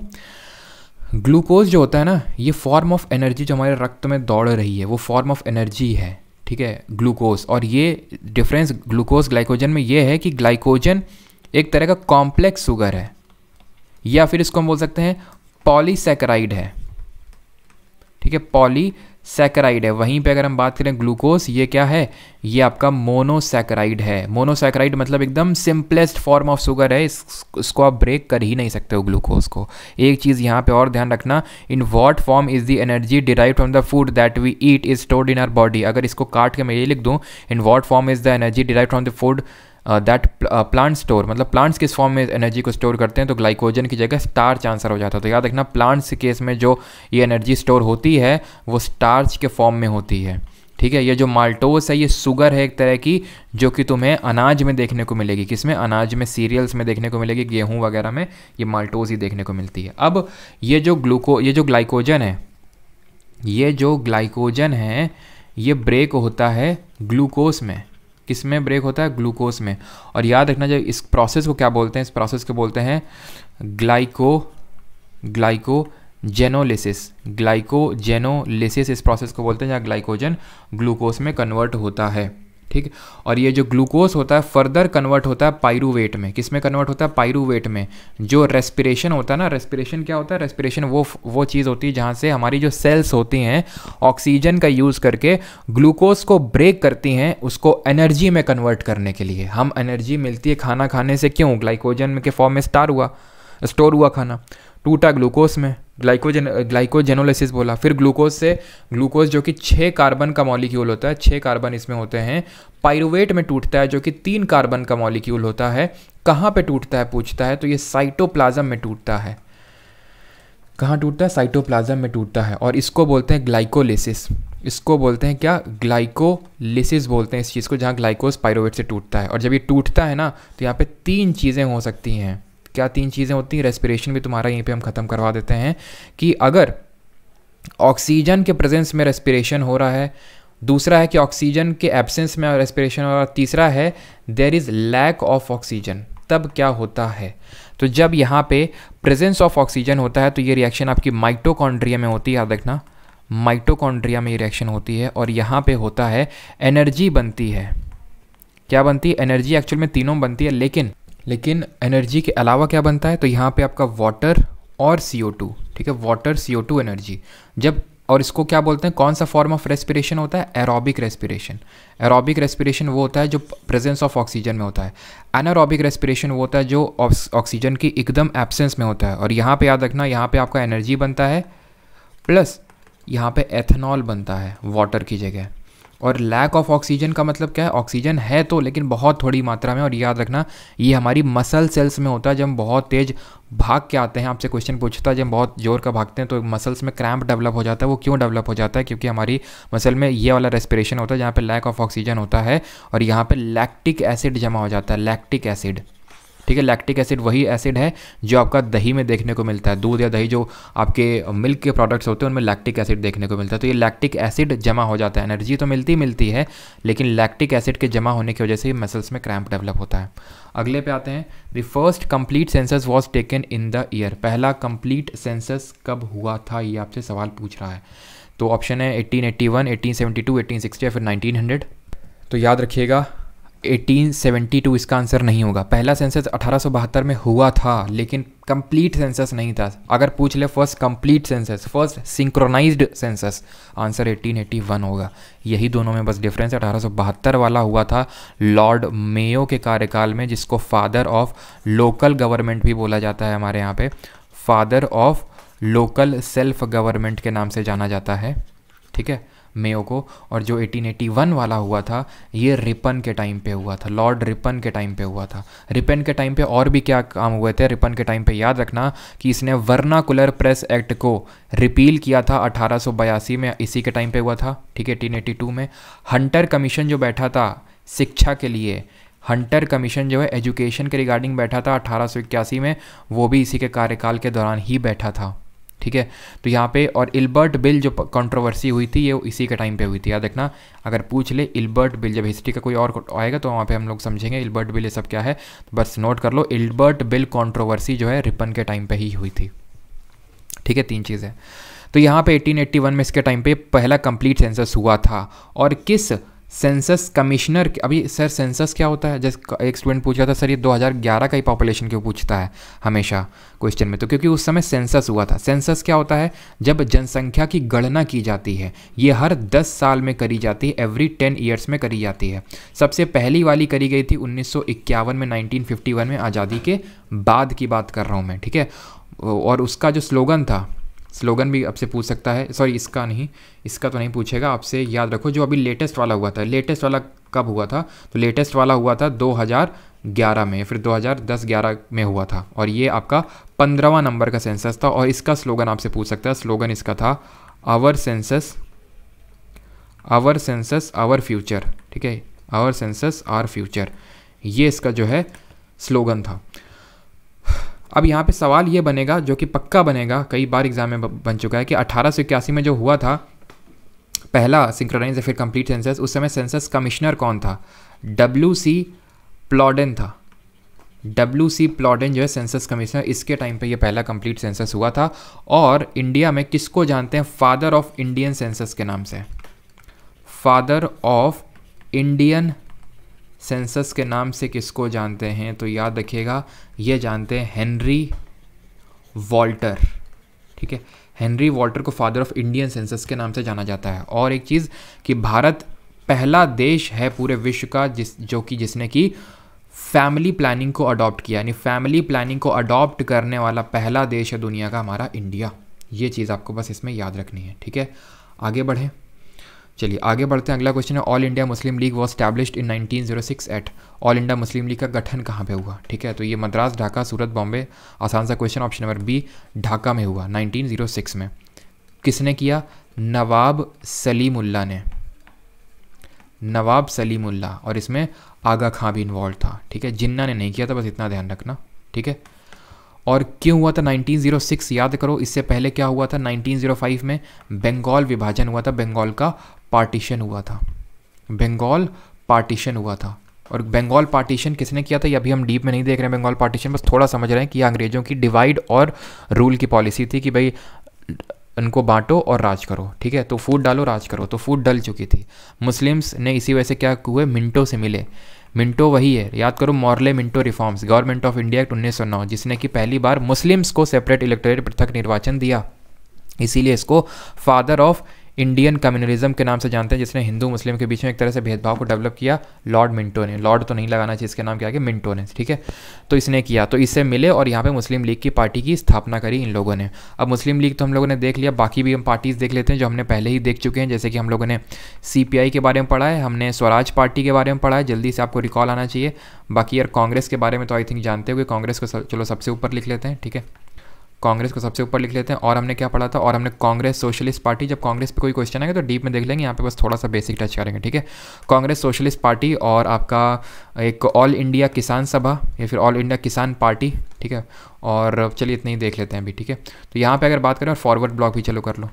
ग्लूकोज जो होता है ना ये फॉर्म ऑफ एनर्जी जो हमारे रक्त में दौड़ रही है वो फॉर्म ऑफ एनर्जी है ठीक है ग्लूकोज और ये डिफरेंस ग्लूकोज ग्लाइकोजन में ये है कि ग्लाइकोजन एक तरह का कॉम्प्लेक्स शुगर है या फिर इसको हम बोल सकते हैं पॉलीसेकराइड है ठीक है पॉली सैकराइड है वहीं पे अगर हम बात करें ग्लूकोज ये क्या है ये आपका मोनोसैकराइड है मोनोसैकराइड मतलब एकदम सिंपलेस्ट फॉर्म ऑफ शुगर है इस, इसको आप ब्रेक कर ही नहीं सकते हो ग्लूकोज को एक चीज़ यहाँ पे और ध्यान रखना in what form is the energy derive from the food that we eat is stored in our body अगर इसको काट के मैं ये लिख दूँ in what form is the energy derive from the food that plant store मतलब plants किस फॉर्म में एनर्जी को स्टोर करते हैं तो ग्लाइकोजन की जगह स्टार्च आंसर हो जाता है तो याद रखना प्लांट्स केस में जो ये एनर्जी स्टोर होती है वो स्टार्च के फॉर्म में होती है ठीक है ये जो माल्टोस है ये सुगर है एक तरह की जो कि तुम्हें अनाज में देखने को मिलेगी किस में अनाज में सीरियल्स में देखने को मिलेगी गेहूँ वगैरह में ये माल्टोज ही देखने को मिलती है अब ये जो ग्लूको ये जो ग्लाइकोजन है ये जो ग्लाइकोजन है ये ब्रेक होता है ग्लूकोज में किस में ब्रेक होता है ग्लूकोज में और याद रखना जब इस प्रोसेस को क्या बोलते हैं इस प्रोसेस को बोलते हैं ग्लाइको ग्लाइको जेनोलिसिस ग्लाइकोजेनोलिसिस इस प्रोसेस को बोलते हैं जहाँ ग्लाइकोजन ग्लूकोज में कन्वर्ट होता है ठीक और ये जो ग्लूकोज होता है फर्दर कन्वर्ट होता है पायरूवेट में किस में कन्वर्ट होता है पायरूवेट में जो रेस्पिरेशन होता है ना रेस्पिरेशन क्या होता है रेस्पिरेशन वो वो चीज़ होती है जहाँ से हमारी जो सेल्स होती हैं ऑक्सीजन का यूज़ करके ग्लूकोज को ब्रेक करती हैं उसको एनर्जी में कन्वर्ट करने के लिए हम एनर्जी मिलती है खाना खाने से क्यों ग्लाइकोजन के फॉर्म में स्टार हुआ स्टोर हुआ खाना टूटा ग्लूकोज में ग्लाइकोजेन ग्लाइकोजेनोलिसिस बोला फिर ग्लूकोज से ग्लूकोज जो कि छः कार्बन का मॉलिक्यूल होता है छः कार्बन इसमें होते हैं पाइरुवेट में टूटता है जो कि तीन कार्बन का मॉलिक्यूल होता है कहाँ पे टूटता है पूछता है तो ये साइटोप्लाज्म में टूटता है कहाँ टूटता है साइटोप्लाज्म में टूटता है और इसको बोलते हैं ग्लाइकोलिसिस इसको बोलते हैं क्या ग्लाइकोलिसिस बोलते हैं इस चीज़ को जहाँ ग्लाइकोज पाइरोवेट से टूटता है और जब ये टूटता है ना तो यहाँ पे तीन चीज़ें हो सकती हैं क्या तीन चीज़ें होती हैं रेस्पिरेशन भी तुम्हारा यहीं पे हम ख़त्म करवा देते हैं कि अगर ऑक्सीजन के प्रेजेंस में रेस्पिरेशन हो रहा है दूसरा है कि ऑक्सीजन के एब्सेंस में रेस्पिरेशन हो रहा है तीसरा है there is lack of oxygen तब क्या होता है तो जब यहाँ पे प्रेजेंस ऑफ ऑक्सीजन होता है तो ये रिएक्शन आपकी माइटोकॉन्ड्रिया में होती है याद रखना माइटोकॉन्ड्रिया में ये रिएक्शन होती है और यहाँ पे होता है एनर्जी बनती है क्या बनती है एनर्जी एक्चुअल में तीनों बनती है लेकिन लेकिन एनर्जी के अलावा क्या बनता है तो यहाँ पे आपका वाटर और सी ठीक है वाटर सी एनर्जी जब और इसको क्या बोलते हैं कौन सा फॉर्म ऑफ रेस्पिरेशन होता है एरोबिक रेस्पिरेशन एरोबिक रेस्पिरेशन वो होता है जो प्रेजेंस ऑफ ऑक्सीजन में होता है एनारोबिक रेस्पिरेशन वो होता है जो ऑक्सीजन की एकदम एब्सेंस में होता है और यहाँ पे याद रखना यहाँ पे आपका एनर्जी बनता है प्लस यहाँ पे एथेनॉल बनता है वाटर की जगह और लैक ऑफ ऑक्सीजन का मतलब क्या है ऑक्सीजन है तो लेकिन बहुत थोड़ी मात्रा में और याद रखना ये हमारी मसल सेल्स में होता है जब हम बहुत तेज़ भाग के आते हैं आपसे क्वेश्चन पूछता है जब बहुत जोर का भागते हैं तो मसल्स में क्रैम्प डेवलप हो जाता है वो क्यों डेवलप हो जाता है क्योंकि हमारी मसल में ये वाला रेस्पिरेशन होता है जहाँ पर लैक ऑफ ऑक्सीजन होता है और यहाँ पर लैक्टिक एसिड जमा हो जाता है लैक्टिक एसिड ठीक है लैक्टिक एसिड वही एसिड है जो आपका दही में देखने को मिलता है दूध या दही जो आपके मिल्क के प्रोडक्ट्स होते हैं उनमें लैक्टिक एसिड देखने को मिलता है तो ये लैक्टिक एसिड जमा हो जाता है एनर्जी तो मिलती मिलती है लेकिन लैक्टिक एसिड के जमा होने की वजह से मसल्स में क्रैम्प डेवलप होता है अगले पे आते हैं the first complete census was taken in the year पहला कंप्लीट सेंसस कब हुआ था ये आपसे सवाल पूछ रहा है तो ऑप्शन है 1881, 1872, 1860 या फिर 1900 तो याद रखिएगा 1872 इसका आंसर नहीं होगा पहला सेंसस अठारह में हुआ था लेकिन कंप्लीट सेंसस नहीं था अगर पूछ ले first complete census first synchronized census answer 1881 होगा यही दोनों में बस डिफरेंस अठारह वाला हुआ था लॉर्ड मेयो के कार्यकाल में जिसको फादर ऑफ लोकल गवर्नमेंट भी बोला जाता है हमारे यहाँ पे father of local self government के नाम से जाना जाता है ठीक है मेयो को और जो 1881 वाला हुआ था ये रिपन के टाइम पे हुआ था लॉर्ड रिपन के टाइम पे हुआ था रिपन के टाइम पे और भी क्या काम हुए थे रिपन के टाइम पे याद रखना कि इसने वर्नाकुलर प्रेस एक्ट को रिपील किया था अठारह में इसी के टाइम पे हुआ था ठीक है एटीन में हंटर कमीशन जो बैठा था शिक्षा के लिए हंटर कमीशन जो है एजुकेशन के रिगार्डिंग बैठा था अठारह में वो भी इसी के कार्यकाल के दौरान ही बैठा था ठीक है तो यहाँ पे और इल्बर्ट बिल जो कंट्रोवर्सी हुई थी ये इसी के टाइम पे हुई थी याद रखना अगर पूछ ले इल्बर्ट बिल जब हिस्ट्री का कोई और आएगा तो वहाँ पे हम लोग समझेंगे इल्बर्ट बिल ये सब क्या है तो बस नोट कर लो इल्बर्ट बिल कंट्रोवर्सी जो है रिपन के टाइम पे ही हुई थी ठीक है तीन चीज़ें तो यहाँ पर एटीन में इसके टाइम पर पहला कंप्लीट सेंसस हुआ था और किस सेंसस कमिश्नर अभी सर सेंसस क्या होता है जैसे एक स्टूडेंट पूछ रहा था सर ये 2011 का ही पॉपुलेशन क्यों पूछता है हमेशा क्वेश्चन में तो क्योंकि उस समय सेंसस हुआ था सेंसस क्या होता है जब जनसंख्या की गणना की जाती है ये हर 10 साल में करी जाती है एवरी 10 ईयर्स में करी जाती है सबसे पहली वाली करी गई थी उन्नीस में नाइनटीन में आज़ादी के बाद की बात कर रहा हूँ मैं ठीक है और उसका जो स्लोगन था स्लोगन भी आपसे पूछ सकता है सॉरी इसका नहीं इसका तो नहीं पूछेगा आपसे याद रखो जो अभी लेटेस्ट वाला हुआ था लेटेस्ट वाला कब हुआ था तो लेटेस्ट वाला हुआ था 2011 में फिर 2010-11 में हुआ था और ये आपका पंद्रहवा नंबर का सेंसस था और इसका स्लोगन आपसे पूछ सकता है स्लोगन इसका था our census our census our future ठीक है आवर सेंसस आर फ्यूचर ये इसका जो है स्लोगन था अब यहाँ पे सवाल ये बनेगा जो कि पक्का बनेगा कई बार एग्जाम में बन चुका है कि अठारह में जो हुआ था पहला सिंक्रोनाइज या फिर कंप्लीट सेंसस उस समय सेंसस कमिश्नर कौन था डब्ल्यू सी प्लॉडन था डब्ल्यू सी प्लॉडन जो है सेंसस कमिश्नर इसके टाइम पे ये पहला कंप्लीट सेंसस हुआ था और इंडिया में किसको जानते हैं फादर ऑफ इंडियन सेंसस के नाम से फादर ऑफ इंडियन सेंसस के नाम से किसको जानते हैं तो याद रखिएगा ये जानते हैं हेनरी वॉल्टर ठीक है हेनरी वॉल्टर को फादर ऑफ इंडियन सेंसस के नाम से जाना जाता है और एक चीज़ कि भारत पहला देश है पूरे विश्व का जिस जो कि जिसने की फैमिली प्लानिंग को अडॉप्ट किया यानी फैमिली प्लानिंग को अडॉप्ट करने वाला पहला देश है दुनिया का हमारा इंडिया ये चीज़ आपको बस इसमें याद रखनी है ठीक है आगे बढ़ें चलिए आगे बढ़ते हैं अगला क्वेश्चन है All India Muslim League was established in 1906 at All India Muslim League का गठन कहाँ पे हुआ ठीक है तो ये मद्रास ढाका सूरत बॉम्बे आसान सा question option number B Dhaka में हुआ 1906 में किसने किया नवाब सलीमुल्ला ने नवाब सलीमुल्ला और इसमें आगा खां भी इन्वॉल्व था ठीक है जिन्ना ने नहीं किया था बस इतना ध्यान रखना ठीक है और क्यों हुआ था 1906 याद करो इससे पहले क्या हुआ था 1905 में बंगाल विभाजन हुआ था बंगाल का पार्टीशन हुआ था बंगाल पार्टीशन हुआ था और बंगाल पार्टीशन किसने किया था ये अभी हम डीप में नहीं देख रहे हैं बंगाल पार्टीशन बस थोड़ा समझ रहे हैं कि अंग्रेज़ों की डिवाइड और रूल की पॉलिसी थी कि भाई उनको बांटो और राज करो ठीक है तो फूट डालो राज करो तो फूट डल चुकी थी मुस्लिम्स ने इसी वजह से क्या हुए मिंटो से मिले मिंटो वही है याद करो Morley Minto reforms government of India act उन्नीस जिसने कि पहली बार मुस्लिम्स को सेपरेट इलेक्टोरेट पृथक निर्वाचन दिया इसीलिए इसको फादर ऑफ इंडियन कम्युनलिज्म के नाम से जानते हैं जिसने हिंदू मुस्लिम के बीच में एक तरह से भेदभाव को डेवलप किया लॉर्ड मिंटो ने लॉर्ड तो नहीं लगाना चाहिए इसके नाम के आगे मिंटो ने ठीक है तो इसने किया तो इससे मिले और यहाँ पे मुस्लिम लीग की पार्टी की स्थापना करी इन लोगों ने अब मुस्लिम लीग तो हम लोगों ने देख लिया बाकी भी हम पार्टीज़ देख लेते हैं जो हमने पहले ही देख चुके हैं जैसे कि हम लोगों ने सी के बारे में पढ़ा है हमने स्वराज पार्टी के बारे में पढ़ा है जल्दी से आपको रिकॉल आना चाहिए बाकी यार कांग्रेस के बारे में तो आई थिंक जानते हुए कांग्रेस को चलो सबसे ऊपर लिख लेते हैं ठीक है कांग्रेस को सबसे ऊपर लिख लेते हैं और हमने क्या पढ़ा था और हमने कांग्रेस सोशलिस्ट पार्टी जब कांग्रेस पे कोई क्वेश्चन आएगा तो डीप में देख लेंगे यहाँ पे बस थोड़ा सा बेसिक टच करेंगे ठीक है कांग्रेस सोशलिस्ट पार्टी और आपका एक ऑल इंडिया किसान सभा या फिर ऑल इंडिया किसान पार्टी ठीक है और चलिए इतने ही देख लेते हैं अभी ठीक है तो यहाँ पर अगर बात करें और फॉरवर्ड ब्लॉक भी चलो कर लो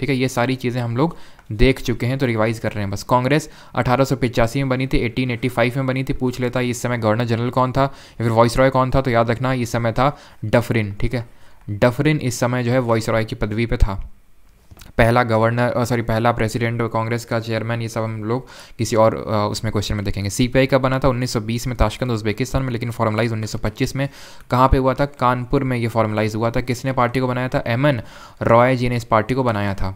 ठीक है ये सारी चीज़ें हम लोग देख चुके हैं तो रिवाइज कर रहे हैं बस कांग्रेस अठारह में बनी थी 1885 में बनी थी पूछ लेता इस समय गवर्नर जनरल कौन था या फिर वॉइस रॉय कौन था तो याद रखना इस समय था डफरिन ठीक है डफरिन इस समय जो है वॉइस रॉय की पदवी पर था पहला गवर्नर सॉरी पहला प्रेसिडेंट कांग्रेस का चेयरमैन ये सब हम लोग किसी और आ, उसमें क्वेश्चन में देखेंगे सीपीआई का बना था 1920 में ताशकंद उज्बेकिस्तान में लेकिन फॉर्मलाइज 1925 में कहाँ पे हुआ था कानपुर में ये फॉर्मलाइज हुआ था किसने पार्टी को बनाया था एन रॉय जी ने इस पार्टी को बनाया था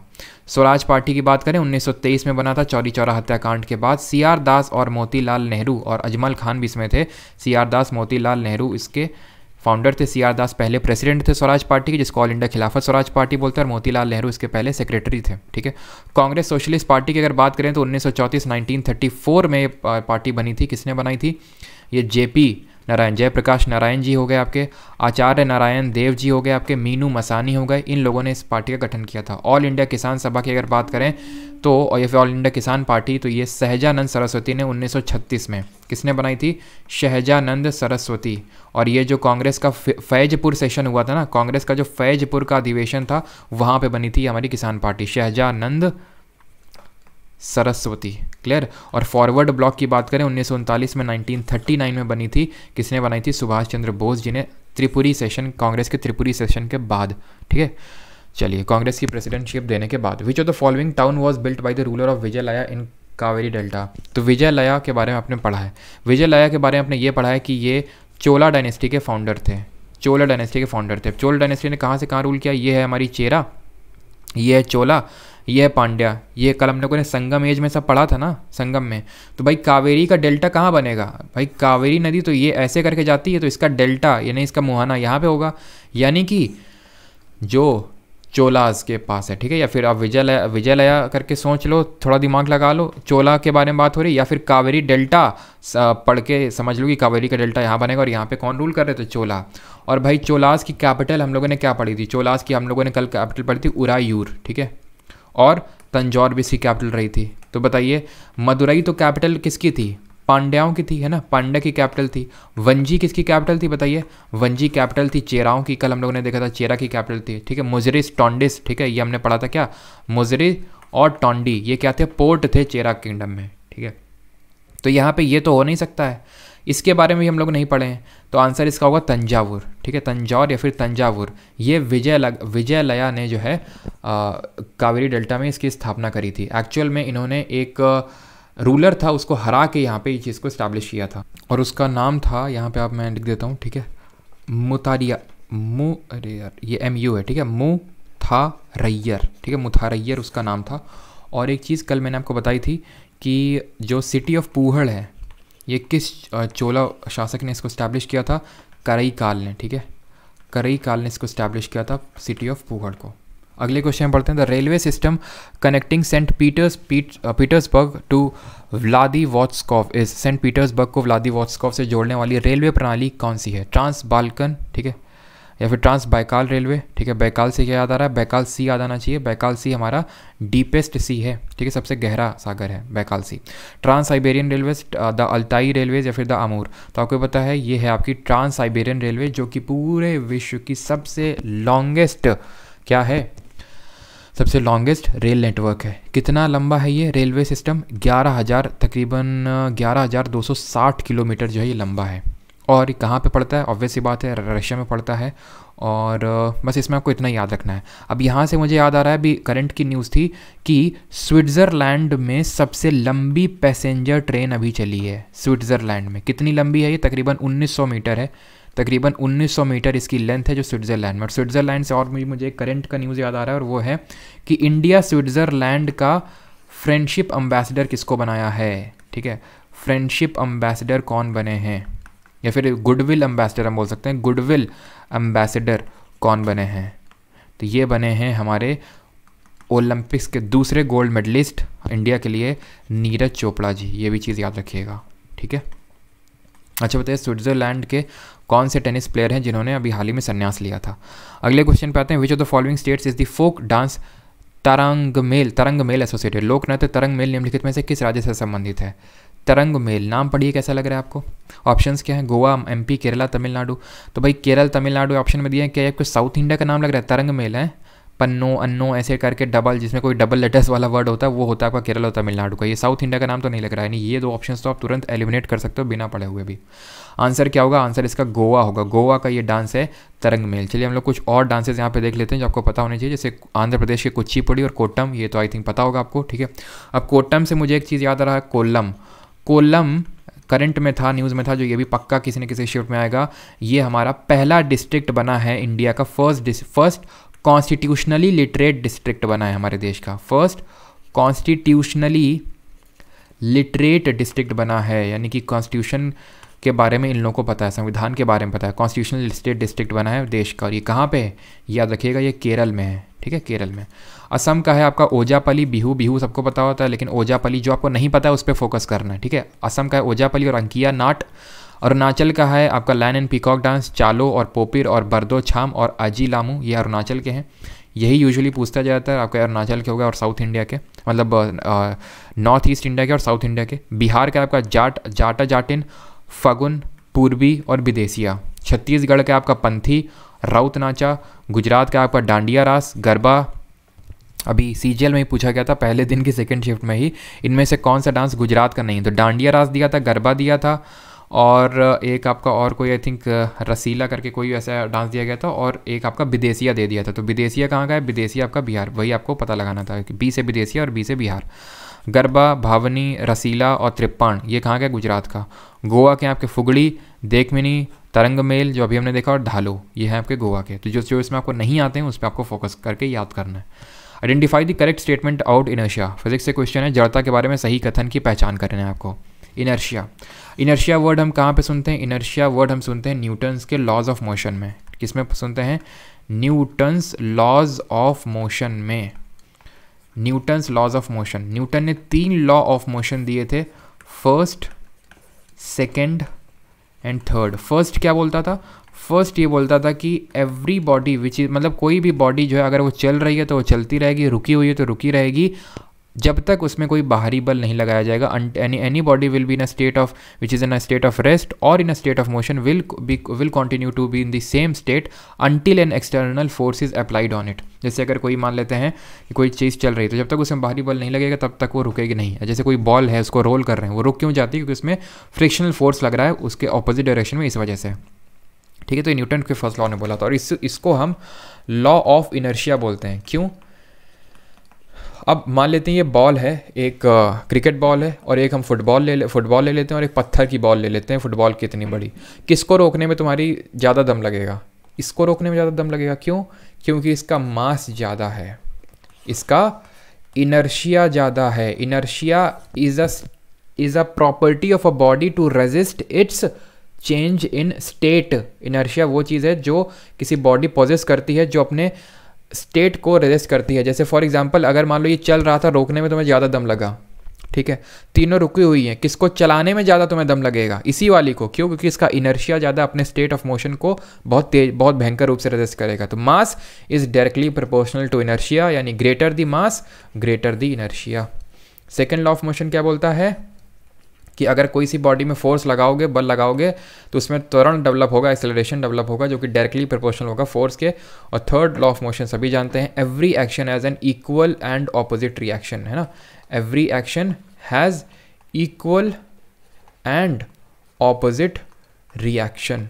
स्वराज पार्टी की बात करें उन्नीस में बना था चौरी चौरा हत्याकांड के बाद सी दास और मोतीलाल नेहरू और अजमल खान भी इसमें थे सी दास मोतीलाल नेहरू इसके फाउंडर थे सी आर दास पहले प्रेसिडेंट थे स्वराज पार्टी के जिसको ऑल इंडिया खिलाफत स्वराज पार्टी बोलते हैं और मोतीलाल नेहरू इसके पहले सेक्रेटरी थे ठीक है कांग्रेस सोशलिस्ट पार्टी की अगर बात करें तो उन्नीस सौ में पार्टी बनी थी किसने बनाई थी ये जेपी नारायण जयप्रकाश नारायण जी हो गए आपके आचार्य नारायण देव जी हो गए आपके मीनू मसानी हो गए इन लोगों ने इस पार्टी का गठन किया था ऑल इंडिया किसान सभा की अगर बात करें तो और ये ऑल इंडिया किसान पार्टी तो ये सहजानंद सरस्वती ने 1936 में किसने बनाई थी शहजानंद सरस्वती और ये जो कांग्रेस का फैजपुर सेशन हुआ था ना कांग्रेस का जो फैजपुर का अधिवेशन था वहाँ पर बनी थी हमारी किसान पार्टी शहजानंद सरस्वती क्लियर और फॉरवर्ड ब्लॉक की बात करें उन्नीस में 1939 में बनी थी किसने बनाई थी सुभाष चंद्र बोस जी ने त्रिपुरी सेशन कांग्रेस के त्रिपुरी सेशन के बाद ठीक है चलिए कांग्रेस की प्रेसिडेंटशिप देने के बाद which of the following town was built by the ruler of Vijayalaya in Kaveri delta तो विजय लया के बारे में आपने पढ़ा है विजय लया के बारे में आपने ये पढ़ा है कि ये चोला डायनेस्टी के फाउंडर थे चोला डायनेस्टी के फाउंडर थे चोला डायनेस्टी ने कहाँ से कहाँ रूल किया ये है हमारी चेरा ये है चोला ये पांड्या ये कल हम लोगों ने संगम एज में सब पढ़ा था ना संगम में तो भाई कावेरी का डेल्टा कहाँ बनेगा भाई कावेरी नदी तो ये ऐसे करके जाती है तो इसका डेल्टा यानी इसका मुहाना यहाँ पे होगा यानी कि जो चोलाज के पास है ठीक है या फिर आप विजय विजयलया करके सोच लो थोड़ा दिमाग लगा लो चोला के बारे में बात हो रही है या फिर कावेरी डेल्टा पढ़ के समझ लो कि कावेरी का डेल्टा यहाँ बनेगा और यहाँ पे कौन रूल कर रहे थे चोला और भाई चोलास की कैपिटल हम लोगों ने क्या पढ़ी थी चोलास की हम लोगों ने कल कैपिटल पढ़ी थी उरायूर ठीक है और तंजौर भी इसकी कैपिटल रही थी तो बताइए मदुरई तो कैपिटल किसकी थी पांड्याओं की थी है ना पांड्या की कैपिटल थी वंजी किसकी कैपिटल थी बताइए वंजी कैपिटल थी चेराओं की कल हम लोगों ने देखा था चेरा की कैपिटल थी ठीक है मुजरिस टोंडिस ठीक है ये हमने पढ़ा था क्या मुजरिस और टोंडी ये क्या थे पोर्ट थे चेरा किंगडम में ठीक है तो यहाँ पे ये तो हो नहीं सकता है इसके बारे में भी हम लोग नहीं पढ़े हैं तो आंसर इसका होगा तंजावुर ठीक है तंजौर या फिर तंजावुर ये विजय लग विजय लया ने जो है कावेरी डेल्टा में इसकी स्थापना करी थी एक्चुअल में इन्होंने एक रूलर था उसको हरा के यहाँ पे ये चीज़ को इस्टेब्लिश किया था और उसका नाम था यहाँ पे आप मैं लिख देता हूँ ठीक है मुतारिया मु रेयर ये एम यू है ठीक है मु था रैयर ठीक है मुथारैयर उसका नाम था और एक चीज़ कल मैंने आपको बताई थी कि जो सिटी ऑफ पूहड़ है ये किस चोला शासक ने इसको स्टैब्लिश किया था करई काल ने ठीक है करई काल ने इसको स्टैब्लिश किया था सिटी ऑफ पूगढ़ को अगले क्वेश्चन पढ़ते हैं the railway system connecting Saint Peters Petersburg to Vladivostok is Saint Petersburg को व्लादी वॉट्सकॉफ से जोड़ने वाली रेलवे प्रणाली कौन सी है ट्रांस बाल्कन ठीक है या फिर ट्रांस बैकाल रेलवे ठीक है बैकाल से क्या याद आ रहा है बैकाल सी याद आना चाहिए बैकाल सी हमारा डीपेस्ट सी है ठीक है सबसे गहरा सागर है Baikal sea trans Siberian railway the Altai railway या फिर द अमूर तो आपको पता है ये है आपकी ट्रांस साइबेरियन रेलवे जो कि पूरे विश्व की सबसे लॉन्गेस्ट क्या है सबसे लॉन्गेस्ट रेल नेटवर्क है कितना लंबा है ये रेलवे सिस्टम ग्यारह हज़ार तकरीबन ग्यारह हज़ार दो सौ साठ किलोमीटर जो है ये लंबा है और कहाँ पे पड़ता है ही बात है रशिया में पड़ता है और बस इसमें आपको इतना याद रखना है अब यहाँ से मुझे याद आ रहा है अभी करंट की न्यूज़ थी कि स्विट्ज़रलैंड में सबसे लंबी पैसेंजर ट्रेन अभी चली है स्विट्ज़रलैंड में कितनी लंबी है ये तकरीबन 1900 मीटर है तकरीबन 1900 मीटर इसकी लेंथ है जो स्विट्ज़रलैंड में और स्विट्ज़रलैंड से और मुझे करंट का न्यूज़ याद आ रहा है और वो है कि इंडिया स्विट्ज़रलैंड का फ्रेंडशिप अम्बेसडर किसको बनाया है ठीक है फ्रेंडशिप अम्बेसडर कौन बने हैं या फिर गुडविल एम्बेसडर हम बोल सकते हैं गुडविल एम्बेसडर कौन बने हैं तो ये बने हैं हमारे ओलंपिक्स के दूसरे गोल्ड मेडलिस्ट इंडिया के लिए नीरज चोपड़ा जी ये भी चीज़ याद रखिएगा ठीक है अच्छा बताइए स्विट्जरलैंड के कौन से टेनिस प्लेयर हैं जिन्होंने अभी हाल ही में संन्यास लिया था अगले क्वेश्चन पे आते हैं which of the following states is the folk dance Tarang Mel Tarang Mel associated लोक नृत्य तरंग मेल निम्नलिखित में से किस राज्य से संबंधित है तरंग मेल नाम पढ़िए कैसा लग रहा है आपको ऑप्शंस क्या है गोवा एमपी केरला तमिलनाडु तो भाई केरल तमिलनाडु ऑप्शन में दिया है क्या कुछ साउथ इंडिया का नाम लग रहा है तरंग मेल है पन्नो अन्नो ऐसे करके डबल जिसमें कोई डबल लेटर्स वाला वर्ड होता है वो होता है आपका केरल और तमिलनाडु का ये साउथ इंडिया का नाम तो नहीं लग रहा है नहीं ये दो ऑप्शन तो आप तुरंत एलिमिनेट कर सकते हो बिना पढ़े हुए भी आंसर क्या होगा आंसर इसका गोवा होगा गोवा का ये डांस है तरंग मेल चलिए हम लोग कुछ और डांसेस यहाँ पे देख लेते हैं जो आपको पता होने चाहिए जैसे आंध्र प्रदेश के कुचीपुड़ी और कोटम ये तो आई थिंक पता होगा आपको ठीक है अब कोटम से मुझे एक चीज़ याद आ रहा है कोल्लम कोलम करंट में था न्यूज़ में था जो ये भी पक्का किसी न किसी शिफ्ट में आएगा ये हमारा पहला डिस्ट्रिक्ट बना है इंडिया का first first constitutionally literate district बना है हमारे देश का फर्स्ट कॉन्स्टिट्यूशनली लिटरेट डिस्ट्रिक्ट बना है यानी कि कॉन्स्टिट्यूशन के बारे में इन लोगों को पता है संविधान के बारे में पता है कॉन्स्टिट्यूशनल स्टेट डिस्ट्रिक्ट बना है देश का और ये कहाँ पे है याद रखिएगा ये केरल में है ठीक है केरल में असम का है आपका ओजापली बिहू बिहू सबको पता होता है लेकिन ओजापली जो आपको नहीं पता है उस पर फोकस करना है ठीक है असम का है ओजापली और अंकिया नाट अरुणाचल का है आपका लैन एंड पीकॉक डांस चालो और पोपिर और बर्दो छाम और अजी लामू ये अरुणाचल के हैं यही यूजुअली पूछता जाता है आपका अरुणाचल के हो और साउथ इंडिया के मतलब नॉर्थ ईस्ट इंडिया के और साउथ इंडिया के बिहार का आपका जाट जाटा जाटिन फगुन पूर्वी और विदेशिया छत्तीसगढ़ का आपका पंथी राउत नाचा गुजरात का आपका डांडिया रास गरबा अभी सी में ही पूछा गया था पहले दिन की सेकेंड शिफ्ट में ही इनमें से कौन सा डांस गुजरात का नहीं तो डांडिया रास दिया था गरबा दिया था और एक आपका और कोई आई थिंक रसीला करके कोई ऐसा डांस दिया गया था और एक आपका विदेशिया दे दिया था तो विदेशिया कहाँ का है विदेशिया आपका बिहार वही आपको पता लगाना था बी से विदेशिया और बी से बिहार गरबा भावनी रसीला और त्रिप्पाण ये कहाँ का है गुजरात का गोवा के आपके फुगड़ी देखमिनी तरंग मेल जो अभी हमने देखा और ढालो ये हैं आपके गोवा के तो जो जो इसमें आपको नहीं आते हैं उस पर आपको फोकस करके याद करना है identify the correct statement out inertia physics से क्वेश्चन है जड़ता के बारे में सही कथन की पहचान करना है आपको इनर्शिया इनर्शिया वर्ड हम कहाँ पे सुनते हैं इनर्शिया वर्ड हम सुनते हैं न्यूटन्स के लॉज ऑफ मोशन में किसमें सुनते हैं न्यूटन्स लॉज ऑफ मोशन में Newton's laws of motion Newton ने तीन लॉ ऑफ मोशन दिए थे first second and third first क्या बोलता था फर्स्ट ये बोलता था कि एवरी बॉडी विच इज़ मतलब कोई भी बॉडी जो है अगर वो चल रही है तो वो चलती रहेगी रुकी हुई है तो रुकी रहेगी जब तक उसमें कोई बाहरी बल नहीं लगाया जाएगा anybody will be in a state of which is in a state of rest और in a state of motion will be will continue to be in the same state until an external force is applied on it जैसे अगर कोई मान लेते हैं कि कोई चीज़ चल रही है तो जब तक उसमें बाहरी बल नहीं लगेगा तब तक वो रुकेगी नहीं जैसे कोई बॉल है उसको रोल कर रहे हैं वो रुक क्यों जाती है क्योंकि उसमें फ्रिक्शनल फोर्स लग रहा है उसके ऑपोजिट डायरेक्शन में इस वजह से ठीक है तो न्यूटन के फर्स्ट लॉ ने बोला था और इस इसको हम लॉ ऑफ इनर्शिया बोलते हैं क्यों अब मान लेते हैं ये बॉल है एक क्रिकेट बॉल है और एक हम फुटबॉल ले फुटबॉल ले लेते हैं और एक पत्थर की बॉल ले लेते हैं फुटबॉल कितनी बड़ी किसको रोकने में तुम्हारी ज़्यादा दम लगेगा इसको रोकने में ज़्यादा दम लगेगा क्यों क्योंकि इसका मास ज़्यादा है इसका इनर्शिया ज़्यादा है inertia is a is a property of a body to resist its change in state inertia वो चीज़ है जो किसी बॉडी पोजेस करती है जो अपने स्टेट को रेजिस्ट करती है जैसे फॉर एग्जाम्पल अगर मान लो ये चल रहा था रोकने में तुम्हें ज़्यादा दम लगा ठीक है तीनों रुकी हुई हैं किसको चलाने में ज़्यादा तुम्हें दम लगेगा इसी वाली को क्यों क्योंकि इसका इनर्शिया ज़्यादा अपने स्टेट ऑफ मोशन को बहुत तेज बहुत भयंकर रूप से रजिस्ट करेगा तो mass is directly proportional to inertia यानी greater the mass greater the inertia second law of motion क्या बोलता है कि अगर कोई सी बॉडी में फोर्स लगाओगे बल लगाओगे तो उसमें त्वरण डेवलप होगा एक्सेलरेशन डेवलप होगा जो कि डायरेक्टली प्रोपोर्शनल होगा फोर्स के और थर्ड लॉ ऑफ मोशन सभी जानते हैं every action has an equal and opposite reaction है ना every action has equal and opposite reaction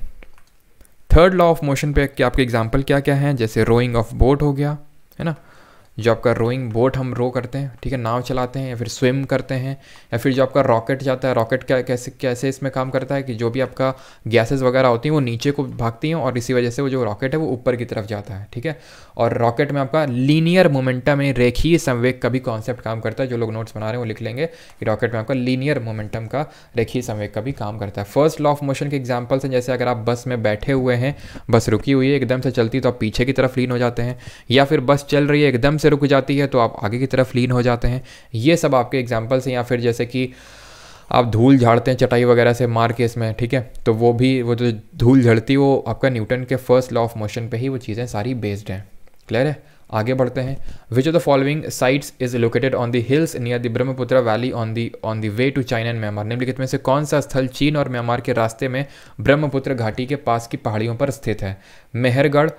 third law of motion पे आपके एग्जाम्पल क्या क्या हैं जैसे रोइंग ऑफ बोट हो गया है ना जो आपका रोइंग बोट हम रो करते हैं ठीक है नाव चलाते हैं या फिर स्विम करते हैं या फिर जो आपका रॉकेट जाता है रॉकेट क्या कैसे कैसे इसमें काम करता है कि जो भी आपका गैसेस वगैरह होती हैं वो नीचे को भागती हैं और इसी वजह से वो जो रॉकेट है वो ऊपर की तरफ जाता है ठीक है और रॉकेट में आपका लीनियर मोमेंटम यानी रेखीय संवेग का भी कॉन्सेप्ट काम करता है जो लोग नोट्स बना रहे हैं वो लिख लेंगे कि रॉकेट में आपका लीनियर मोमेंटम का रेखीय संवेग का भी काम करता है फर्स्ट लॉ ऑफ मोशन के एग्जाम्पल्स हैं जैसे अगर आप बस में बैठे हुए हैं बस रुकी हुई है एकदम से चलती तो आप पीछे की तरफ लीन हो जाते हैं या फिर बस चल रही है एकदम से रुक जाती है तो आप आगे की तरफ लीन हो जाते हैं ये सब आपके एग्जाम्पल्स हैं या फिर जैसे कि आप धूल झाड़ते हैं चटाई वगैरह से मार के इसमें ठीक है तो वो भी वो जो धूल झड़ती वो आपका न्यूटन के फर्स्ट लॉ ऑफ मोशन पे ही वो चीज़ें सारी बेस्ड हैं क्लियर है आगे बढ़ते हैं which of the following sites is located on the hills near the Brahmaputra valley on the on the way to China and Myanmar निम्नलिखित में से कौन सा स्थल चीन और म्यांमार के रास्ते में ब्रह्मपुत्र घाटी के पास की पहाड़ियों पर स्थित है मेहरगढ़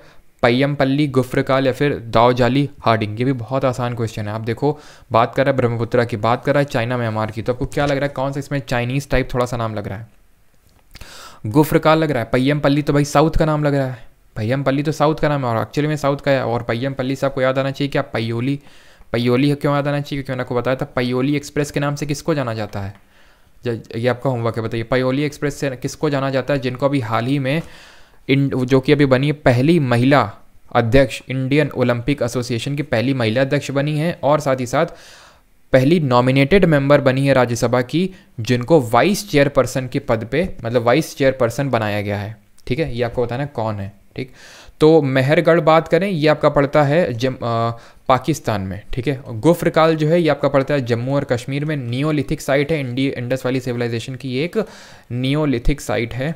पय्यमपल्ली गुफ्रकाल या फिर दाओजाली हार्डिंग ये भी बहुत आसान क्वेश्चन है आप देखो बात कर रहा है ब्रह्मपुत्रा की बात कर रहा है चाइना म्यांमार की तो आपको क्या लग रहा है कौन सा इसमें चाइनीज़ टाइप थोड़ा सा नाम लग रहा है गुफ्रकाल लग रहा है पय्यमपल्ली तो भाई साउथ का नाम लग रहा है पय्यमपल्ली तो साउथ का नाम है और एक्चुअली में साउथ का है और पय्यमपल्ली से आपको याद आना चाहिए क्या पयोली पयोली क्यों याद आना चाहिए क्योंकि मैंने आपको बताया था पयोली एक्सप्रेस के नाम से किसको जाना जाता है ये आपका होमवर्क है बताइए पयोली एक्सप्रेस से किसको जाना जाता है जिनको अभी हाल ही में जो कि अभी बनी है पहली महिला अध्यक्ष इंडियन ओलंपिक एसोसिएशन की पहली महिला अध्यक्ष बनी है और साथ ही साथ पहली नॉमिनेटेड मेंबर बनी है राज्यसभा की जिनको वाइस चेयरपर्सन के पद पे मतलब वाइस चेयरपर्सन बनाया गया है ठीक है ये आपको बताना कौन है ठीक तो मेहरगढ़ बात करें ये आपका पड़ता है जम आ, पाकिस्तान में ठीक है गुफ्रकाल जो है ये आपका पड़ता है जम्मू और कश्मीर में नियोलिथिक साइट है इंडी इंडस वाली सिविलाइजेशन की एक नियोलिथिक साइट है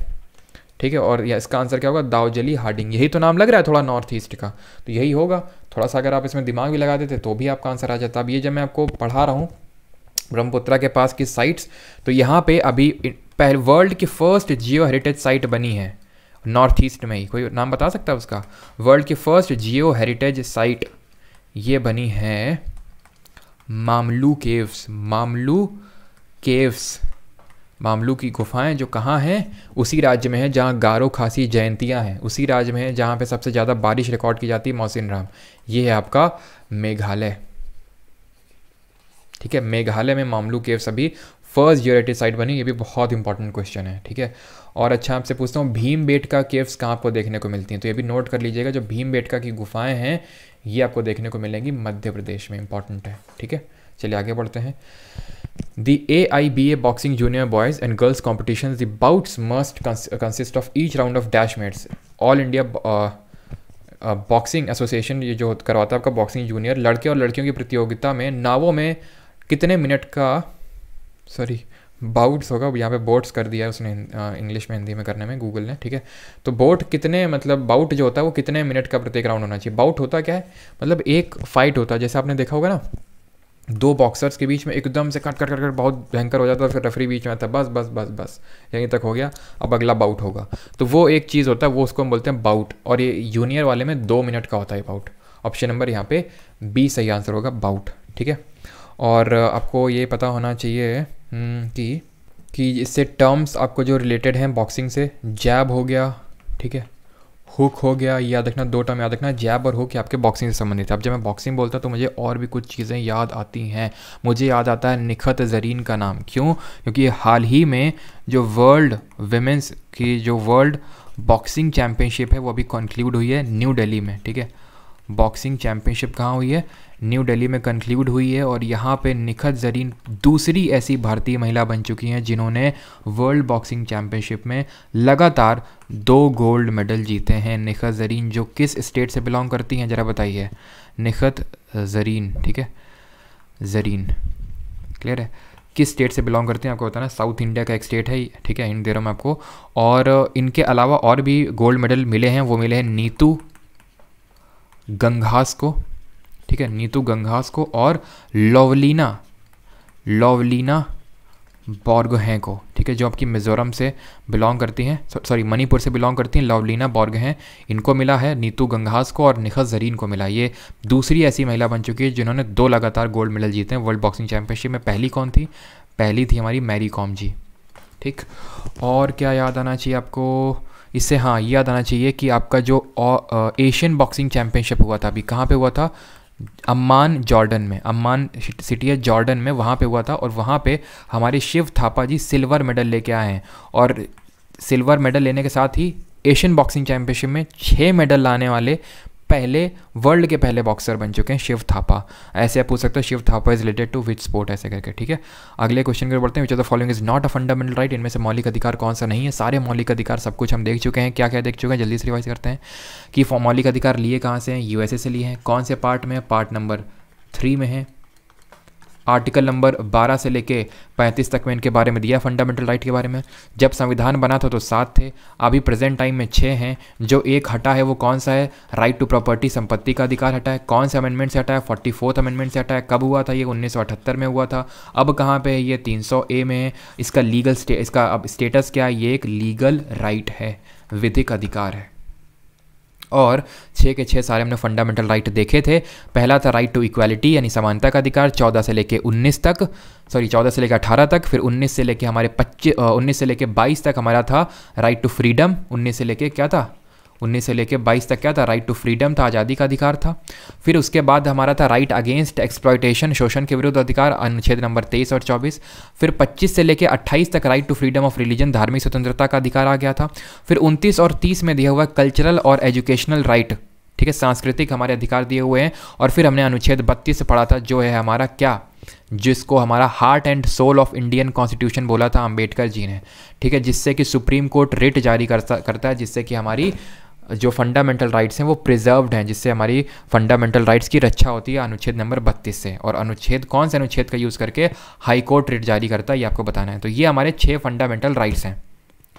ठीक है और या इसका आंसर क्या होगा दाउजली हार्डिंग यही तो नाम लग रहा है थोड़ा नॉर्थ ईस्ट का तो यही होगा थोड़ा सा अगर आप इसमें दिमाग भी लगा देते तो भी आपका आंसर आ जाता अब ये जब मैं आपको पढ़ा रहा हूँ ब्रह्मपुत्रा के पास की साइट्स तो यहाँ पे अभी पहले वर्ल्ड की फर्स्ट जियो हेरिटेज साइट बनी है नॉर्थ ईस्ट में ही कोई नाम बता सकता है उसका वर्ल्ड की फर्स्ट जियो हेरिटेज साइट ये बनी है मामलू केव्स मामलू केव्स मामलू की गुफाएं जो कहाँ हैं उसी राज्य में है जहाँ गारो खासी जयंतियाँ हैं उसी राज्य में है जहाँ पे सबसे ज़्यादा बारिश रिकॉर्ड की जाती है मौसिन राम ये है आपका मेघालय ठीक है मेघालय में मामलू केव अभी फर्स्ट यूरेटिव साइट बनी ये भी बहुत इंपॉर्टेंट क्वेश्चन है ठीक है और अच्छा आपसे पूछता हूँ भीम बेट का केव्स कहाँ आपको देखने को मिलती हैं तो ये भी नोट कर लीजिएगा जो भीम बेट का की गुफाएं हैं ये आपको देखने को मिलेंगी मध्य प्रदेश में इंपॉर्टेंट है ठीक है चलिए आगे बढ़ते हैं The AIBA Boxing Junior Boys and Girls competitions, the bouts must cons uh, consist of each round of dash mates. All India uh, uh, boxing association ये जो करवाता है आपका बॉक्सिंग जूनियर लड़के और लड़कियों की प्रतियोगिता में नावों में कितने मिनट का सॉरी बाउट्स होगा यहाँ पे बोट्स कर दिया है उसने इंग्लिश uh, में हिंदी में करने में गूगल ने ठीक है तो बोट कितने मतलब बाउट जो होता है वो कितने मिनट का प्रत्येक राउंड होना चाहिए बाउट होता क्या है मतलब एक फाइट होता है जैसे आपने देखा होगा ना दो बॉक्सर्स के बीच में एकदम से कट कट कट कट बहुत भयंकर हो जाता है फिर रेफरी बीच में आता है बस बस बस बस यहीं तक हो गया अब अगला बाउट होगा तो वो एक चीज़ होता है वो उसको हम बोलते हैं बाउट और ये यूनियर वाले में दो मिनट का होता है बाउट ऑप्शन नंबर यहाँ पे बी सही आंसर होगा बाउट ठीक है और आपको ये पता होना चाहिए हम्म, कि कि इससे टर्म्स आपको जो रिलेटेड हैं बॉक्सिंग से जैब हो गया ठीक है हुक हो गया याद रखना दो टर्म याद रखना जैब और हुक आपके बॉक्सिंग से संबंधित है अब जब मैं बॉक्सिंग बोलता हूँ तो मुझे और भी कुछ चीज़ें याद आती हैं मुझे याद आता है निखत जरीन का नाम क्यों क्योंकि हाल ही में जो वर्ल्ड वेमेंस की जो वर्ल्ड बॉक्सिंग चैम्पियनशिप है वो अभी कंक्लूड हुई है न्यू दिल्ली में ठीक है बॉक्सिंग चैम्पियनशिप कहाँ हुई है न्यू दिल्ली में कंक्लूड हुई है और यहाँ पे निखत जरीन दूसरी ऐसी भारतीय महिला बन चुकी हैं जिन्होंने वर्ल्ड बॉक्सिंग चैम्पियनशिप में लगातार दो गोल्ड मेडल जीते हैं निखत जरीन जो किस स्टेट से बिलोंग करती हैं ज़रा बताइए निखत जरीन ठीक है जरीन क्लियर है किस स्टेट से बिलोंग करते हैं आपको बताना साउथ इंडिया का एक स्टेट है ठीक है इन दे रहा हूँ मैं आपको और इनके अलावा और भी गोल्ड मेडल मिले हैं वो मिले हैं नीतू गंघास को ठीक है नीतू गंघास को और लोवलीना लोवलीना बॉर्गहें को ठीक है जो आपकी मिजोरम से बिलोंग करती हैं सॉरी मणिपुर से बिलोंग करती हैं लवलीना बॉर्गहें इनको मिला है नीतू गंघास को और निखत जरीन को मिला ये दूसरी ऐसी महिला बन चुकी है जिन्होंने दो लगातार गोल्ड मेडल जीते हैं वर्ल्ड बॉक्सिंग चैंपियनशिप में पहली कौन थी पहली थी हमारी मैरी कॉम जी ठीक और क्या याद आना चाहिए आपको इससे हाँ याद आना चाहिए कि आपका जो एशियन बॉक्सिंग चैम्पियनशिप हुआ था अभी कहाँ पे हुआ था अम्मान जॉर्डन में अम्मान सिटी है जॉर्डन में वहाँ पे हुआ था और वहाँ पे हमारे शिव थापा जी सिल्वर मेडल लेके आए हैं और सिल्वर मेडल लेने के साथ ही एशियन बॉक्सिंग चैम्पियनशिप में छः मेडल लाने वाले पहले वर्ल्ड के पहले बॉक्सर बन चुके हैं शिव थापा ऐसे आप पूछ सकते हो Shiva Thapa is related to which sport ऐसे करके ठीक है अगले क्वेश्चन के बढ़ते हैं which of the following is not a fundamental right इनमें से मौलिक अधिकार कौन सा नहीं है सारे मौलिक अधिकार सब कुछ हम देख चुके हैं क्या क्या देख चुके हैं जल्दी से रिवाइज करते हैं कि मौलिक अधिकार लिए कहाँ से हैं यूएसए से लिए हैं कौन से पार्ट में पार्ट नंबर थ्री में है आर्टिकल नंबर 12 से लेके 35 तक में इनके बारे में दिया फंडामेंटल राइट के बारे में जब संविधान बना था तो सात थे अभी प्रेजेंट टाइम में छः हैं जो एक हटा है वो कौन सा है राइट टू प्रॉपर्टी संपत्ति का अधिकार हटा है कौन से अमेंडमेंट से हटा है फोर्टी फोर्थ अमेंडमेंट से हटा है कब हुआ था ये उन्नीस में हुआ था अब कहाँ पर है ये तीन ए में है इसका लीगल इसका अब स्टेटस क्या है ये एक लीगल राइट है विधिक अधिकार है और छः के छः सारे हमने फंडामेंटल राइट देखे थे पहला था राइट टू इक्वालिटी यानी समानता का अधिकार चौदह से लेके उन्नीस तक सॉरी चौदह से लेकर अठारह तक फिर उन्नीस से लेके हमारे पच्चीस उन्नीस से लेके बाईस तक हमारा था राइट टू फ्रीडम उन्नीस से लेके क्या था उन्नीस से लेकर बाईस तक क्या था राइट टू फ्रीडम था आज़ादी का अधिकार था फिर उसके बाद हमारा था राइट अगेंस्ट एक्सप्लॉयटेशन शोषण के विरुद्ध अधिकार अनुच्छेद नंबर तेईस और चौबीस फिर पच्चीस से लेकर अट्ठाईस तक right to freedom of religion धार्मिक स्वतंत्रता का अधिकार आ गया था फिर उनतीस और तीस में दिया हुआ कल्चरल और एजुकेशनल राइट ठीक है सांस्कृतिक हमारे अधिकार दिए हुए हैं और फिर हमने अनुच्छेद बत्तीस पढ़ा था जो है हमारा क्या जिसको हमारा heart and soul of Indian constitution बोला था अंबेडकर जी ने ठीक है जिससे कि सुप्रीम कोर्ट रिट जारी करता करता है जिससे कि हमारी जो फंडामेंटल राइट्स हैं वो प्रिजर्व्ड हैं जिससे हमारी फंडामेंटल राइट्स की रक्षा होती है अनुच्छेद नंबर बत्तीस से और अनुच्छेद कौन से अनुच्छेद का यूज़ करके हाई कोर्ट रेट जारी करता है ये आपको बताना है तो ये हमारे छः फंडामेंटल राइट्स हैं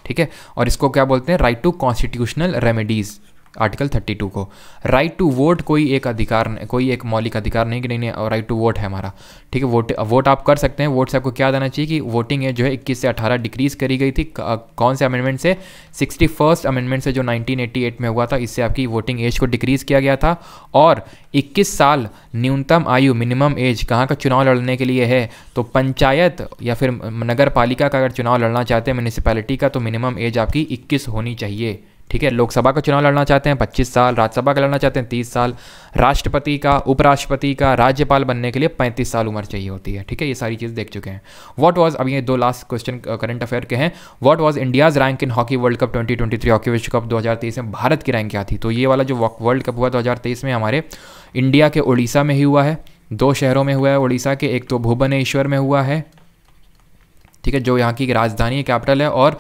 ठीक है और इसको क्या बोलते हैं right to constitutional remedies article 32 को राइट टू वोट कोई एक अधिकार कोई एक मौलिक अधिकार नहीं कि नहीं नहीं राइट टू वोट है हमारा ठीक है वोट वोट आप कर सकते हैं वोट से आपको क्या देना चाहिए कि वोटिंग है जो है 21 से 18 डिक्रीज करी गई थी कौन से अमेंडमेंट से सिक्सटी फर्स्ट अमेंडमेंट से जो 1988 में हुआ था इससे आपकी वोटिंग एज को डिक्रीज किया गया था और इक्कीस साल न्यूनतम आयु मिनिमम एज कहाँ का चुनाव लड़ने के लिए है तो पंचायत या फिर नगर पालिका का अगर चुनाव लड़ना चाहते हैं म्यूनसिपैलिटी का तो मिनिमम एज आपकी इक्कीस होनी चाहिए ठीक है लोकसभा का चुनाव लड़ना चाहते हैं पच्चीस साल राज्यसभा का लड़ना चाहते हैं तीस साल राष्ट्रपति का उपराष्ट्रपति का राज्यपाल बनने के लिए पैंतीस साल उम्र चाहिए होती है ठीक है ये सारी चीज़ देख चुके हैं व्हाट वाज अब ये दो लास्ट क्वेश्चन करंट अफेयर के हैं what was India's rank in hockey World Cup three hockey विश्व कप तेईस में भारत की रैंक क्या थी तो ये वाला जो वर्ल्ड कप हुआ तेईस में हमारे इंडिया के उड़ीसा में ही हुआ है दो शहरों में हुआ है उड़ीसा के एक तो भुवनेश्वर में हुआ है ठीक है जो यहाँ की राजधानी कैपिटल है और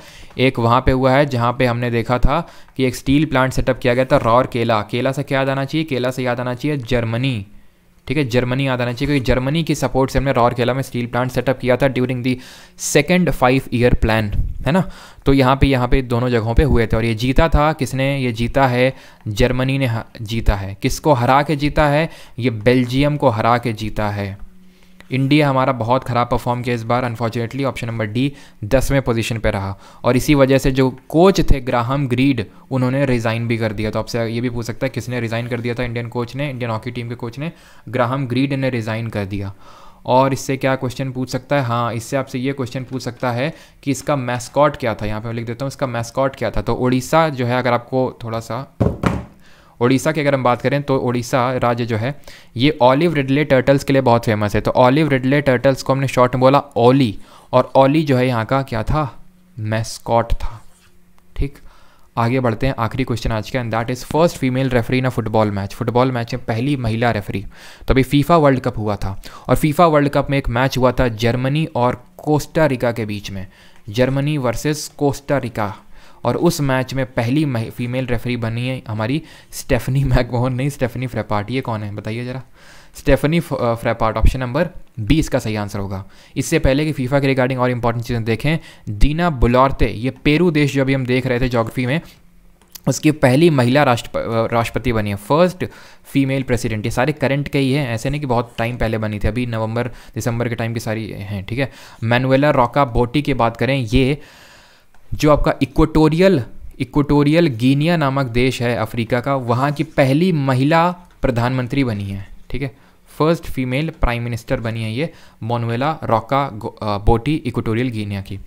एक वहाँ पे हुआ है जहाँ पे हमने देखा था कि एक स्टील प्लांट सेटअप किया गया था रॉर केला केला से क्या याद आना चाहिए केला से याद आना चाहिए जर्मनी ठीक है जर्मनी याद आना चाहिए क्योंकि जर्मनी की सपोर्ट से हमने केला में स्टील प्लांट सेटअप किया था during the second five year plan है ना तो यहाँ पे यहाँ पे दोनों जगहों पे हुए थे और ये जीता था किसने ये जीता है जर्मनी ने जीता है किसको हरा के जीता है ये बेल्जियम को हरा के जीता है इंडिया हमारा बहुत ख़राब परफॉर्म किया इस बार अनफॉर्चुनेटली ऑप्शन नंबर डी दसवें पोजीशन पे रहा और इसी वजह से जो कोच थे ग्राहम ग्रीड उन्होंने रिज़ाइन भी कर दिया तो आपसे ये भी पूछ सकता है किसने रिज़ाइन कर दिया था इंडियन कोच ने इंडियन हॉकी टीम के कोच ने ग्राहम ग्रीड ने रिज़ाइन कर दिया और इससे क्या क्वेश्चन पूछ सकता है हाँ इससे आपसे ये क्वेश्चन पूछ सकता है कि इसका मैस्कॉट क्या था यहाँ पे मैं लिख देता हूँ इसका मैस्कॉट क्या था तो उड़ीसा जो है अगर आपको थोड़ा सा उड़ीसा की अगर हम बात करें तो उड़ीसा राज्य जो है ये ऑलिव रिडले टर्टल्स के लिए बहुत फेमस है तो ऑलिव रिडले टर्टल्स को हमने शॉर्ट में बोला ओली और ओली जो है यहाँ का क्या था मैस्कॉट था ठीक आगे बढ़ते हैं आखिरी क्वेश्चन आज का and that is first female referee in a football match football match में पहली महिला रेफरी तो अभी फीफा वर्ल्ड कप हुआ था और फीफा वर्ल्ड कप में एक मैच हुआ था जर्मनी और कोस्टा रिका के बीच में जर्मनी वर्सेस कोस्टा रिका और उस मैच में पहली फीमेल रेफरी बनी है हमारी स्टेफनी मैकमोहन नहीं स्टेफनी फ्रेपार्ट ये कौन है बताइए ज़रा Stephanie Frappart option number B इसका सही आंसर होगा इससे पहले कि फीफा के रिगार्डिंग और इंपॉर्टेंट चीज़ें देखें दीना बुलौरते ये पेरू देश जो अभी हम देख रहे थे जोग्राफी में उसकी पहली महिला राष्ट्र राष्ट्रपति बनी है फर्स्ट फीमेल प्रेसिडेंट ये सारे करंट के ही हैं ऐसे नहीं कि बहुत टाइम पहले बनी थी अभी नवंबर दिसंबर के टाइम की सारी हैं ठीक है मैनुएला रॉका बोटी की बात करें ये जो आपका इक्वटोरियल इक्वटोरियल गिनिया नामक देश है अफ्रीका का वहाँ की पहली महिला प्रधानमंत्री बनी है ठीक है फर्स्ट फीमेल प्राइम मिनिस्टर बनी है ये मोनवेला रॉका बोटी इक्वटोरियल गिनिया की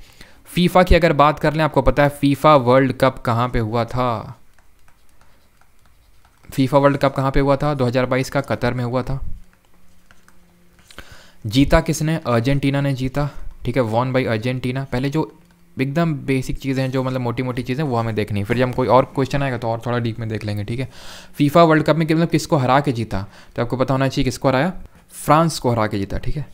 फीफा की अगर बात कर लें आपको पता है फीफा वर्ल्ड कप कहाँ पे हुआ था फीफा वर्ल्ड कप कहाँ पे हुआ था 2022 का कतर में हुआ था जीता किसने अर्जेंटीना ने जीता ठीक है वॉन बाई अर्जेंटीना पहले जो एकदम बेसिक चीज़ें हैं जो मतलब मोटी मोटी चीज़ें वो हमें देखनी है फिर जब कोई और क्वेश्चन आएगा तो और थोड़ा डीप में देख लेंगे ठीक है फीफा वर्ल्ड कप में मतलब किसको हरा के जीता तो आपको पता होना चाहिए किसको हराया फ्रांस को हरा के जीता ठीक है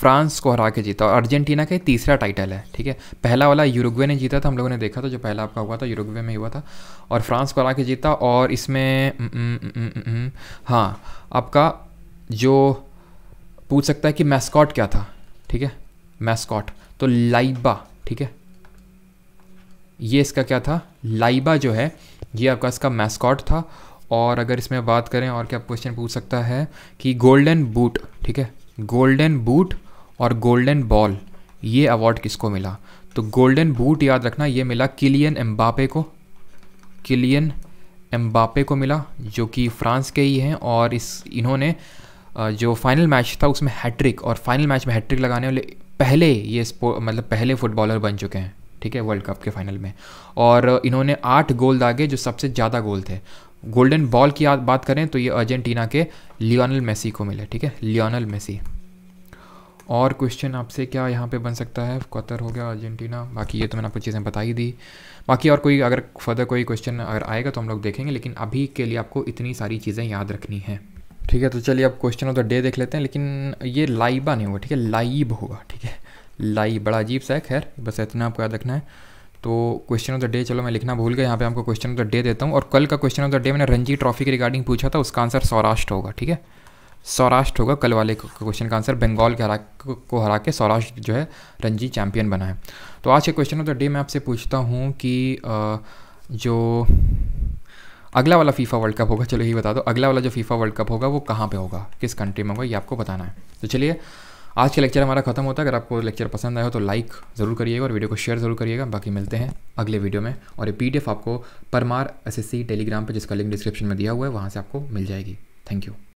फ्रांस को हरा के जीता और अर्जेंटीना का तीसरा टाइटल है ठीक है पहला वाला यूरोगवे ने जीता था हम लोगों ने देखा था जो पहला आपका हुआ था यूरोगवे में हुआ था और फ्रांस को हरा के जीता और इसमें हम्म, हम्म, हम्म, हाँ आपका जो पूछ सकता है कि मैस्कॉट क्या था ठीक है मैस्कॉट तो लाइबा ठीक है ये इसका क्या था लाइबा जो है ये आपका इसका मैस्कॉट था और अगर इसमें बात करें और क्या क्वेश्चन पूछ सकता है कि गोल्डन बूट ठीक है गोल्डन बूट और गोल्डन बॉल ये अवार्ड किसको मिला तो गोल्डन बूट याद रखना ये मिला किलियन एम्बापे को किलियन एम्बापे को मिला जो कि फ्रांस के ही हैं और इस इन्होंने जो फाइनल मैच था उसमें हैट्रिक और फाइनल मैच में हैट्रिक लगाने वाले पहले ये मतलब पहले फुटबॉलर बन चुके हैं ठीक है वर्ल्ड कप के फाइनल में और इन्होंने आठ गोल दागे जो सबसे ज़्यादा गोल थे गोल्डन बॉल की बात करें तो ये अर्जेंटीना के लियोनल मेसी को मिले ठीक है लियोनल मेसी और क्वेश्चन आपसे क्या यहाँ पे बन सकता है कतर हो गया अर्जेंटीना बाकी ये तो मैंने आपको चीज़ें बता ही दी बाकी और कोई अगर फर्दर कोई क्वेश्चन अगर आएगा तो हम लोग देखेंगे लेकिन अभी के लिए आपको इतनी सारी चीज़ें याद रखनी हैं ठीक है तो चलिए अब क्वेश्चन ऑफ द डे देख लेते हैं लेकिन ये लाइबा नहीं होगा ठीक है लाइब होगा ठीक है लाई बड़ा अजीब सा है खैर बस इतना आपको याद रखना है तो क्वेश्चन ऑफ द डे चलो मैं लिखना भूल गया यहाँ पे आपको क्वेश्चन ऑफ द डे देता हूँ और कल का क्वेश्चन ऑफ द डे मैंने रणजी ट्रॉफी के रिगार्डिंग पूछा था उसका आंसर सौराष्ट्र होगा ठीक है सौराष्ट्र होगा कल वाले क्वेश्चन का आंसर बंगाल के हरा को हरा के सौराष्ट्र जो है रणजी चैम्पियन बना है तो आज के क्वेश्चन ऑफ द डे मैं आपसे पूछता हूँ कि जो अगला वाला फीफा वर्ल्ड कप होगा चलो यही बता दो अगला वाला जो फीफा वर्ल्ड कप होगा वो कहाँ पे होगा किस कंट्री में होगा ये आपको बताना है तो चलिए आज का लेक्चर हमारा खत्म होता है अगर आपको लेक्चर पसंद आया हो तो लाइक ज़रूर करिएगा और वीडियो को शेयर ज़रूर करिएगा बाकी मिलते हैं अगले वीडियो में और ये पी आपको परमार एस टेलीग्राम पर जिसका लिंक डिस्क्रिप्शन में दिया हुआ है वहाँ से आपको मिल जाएगी थैंक यू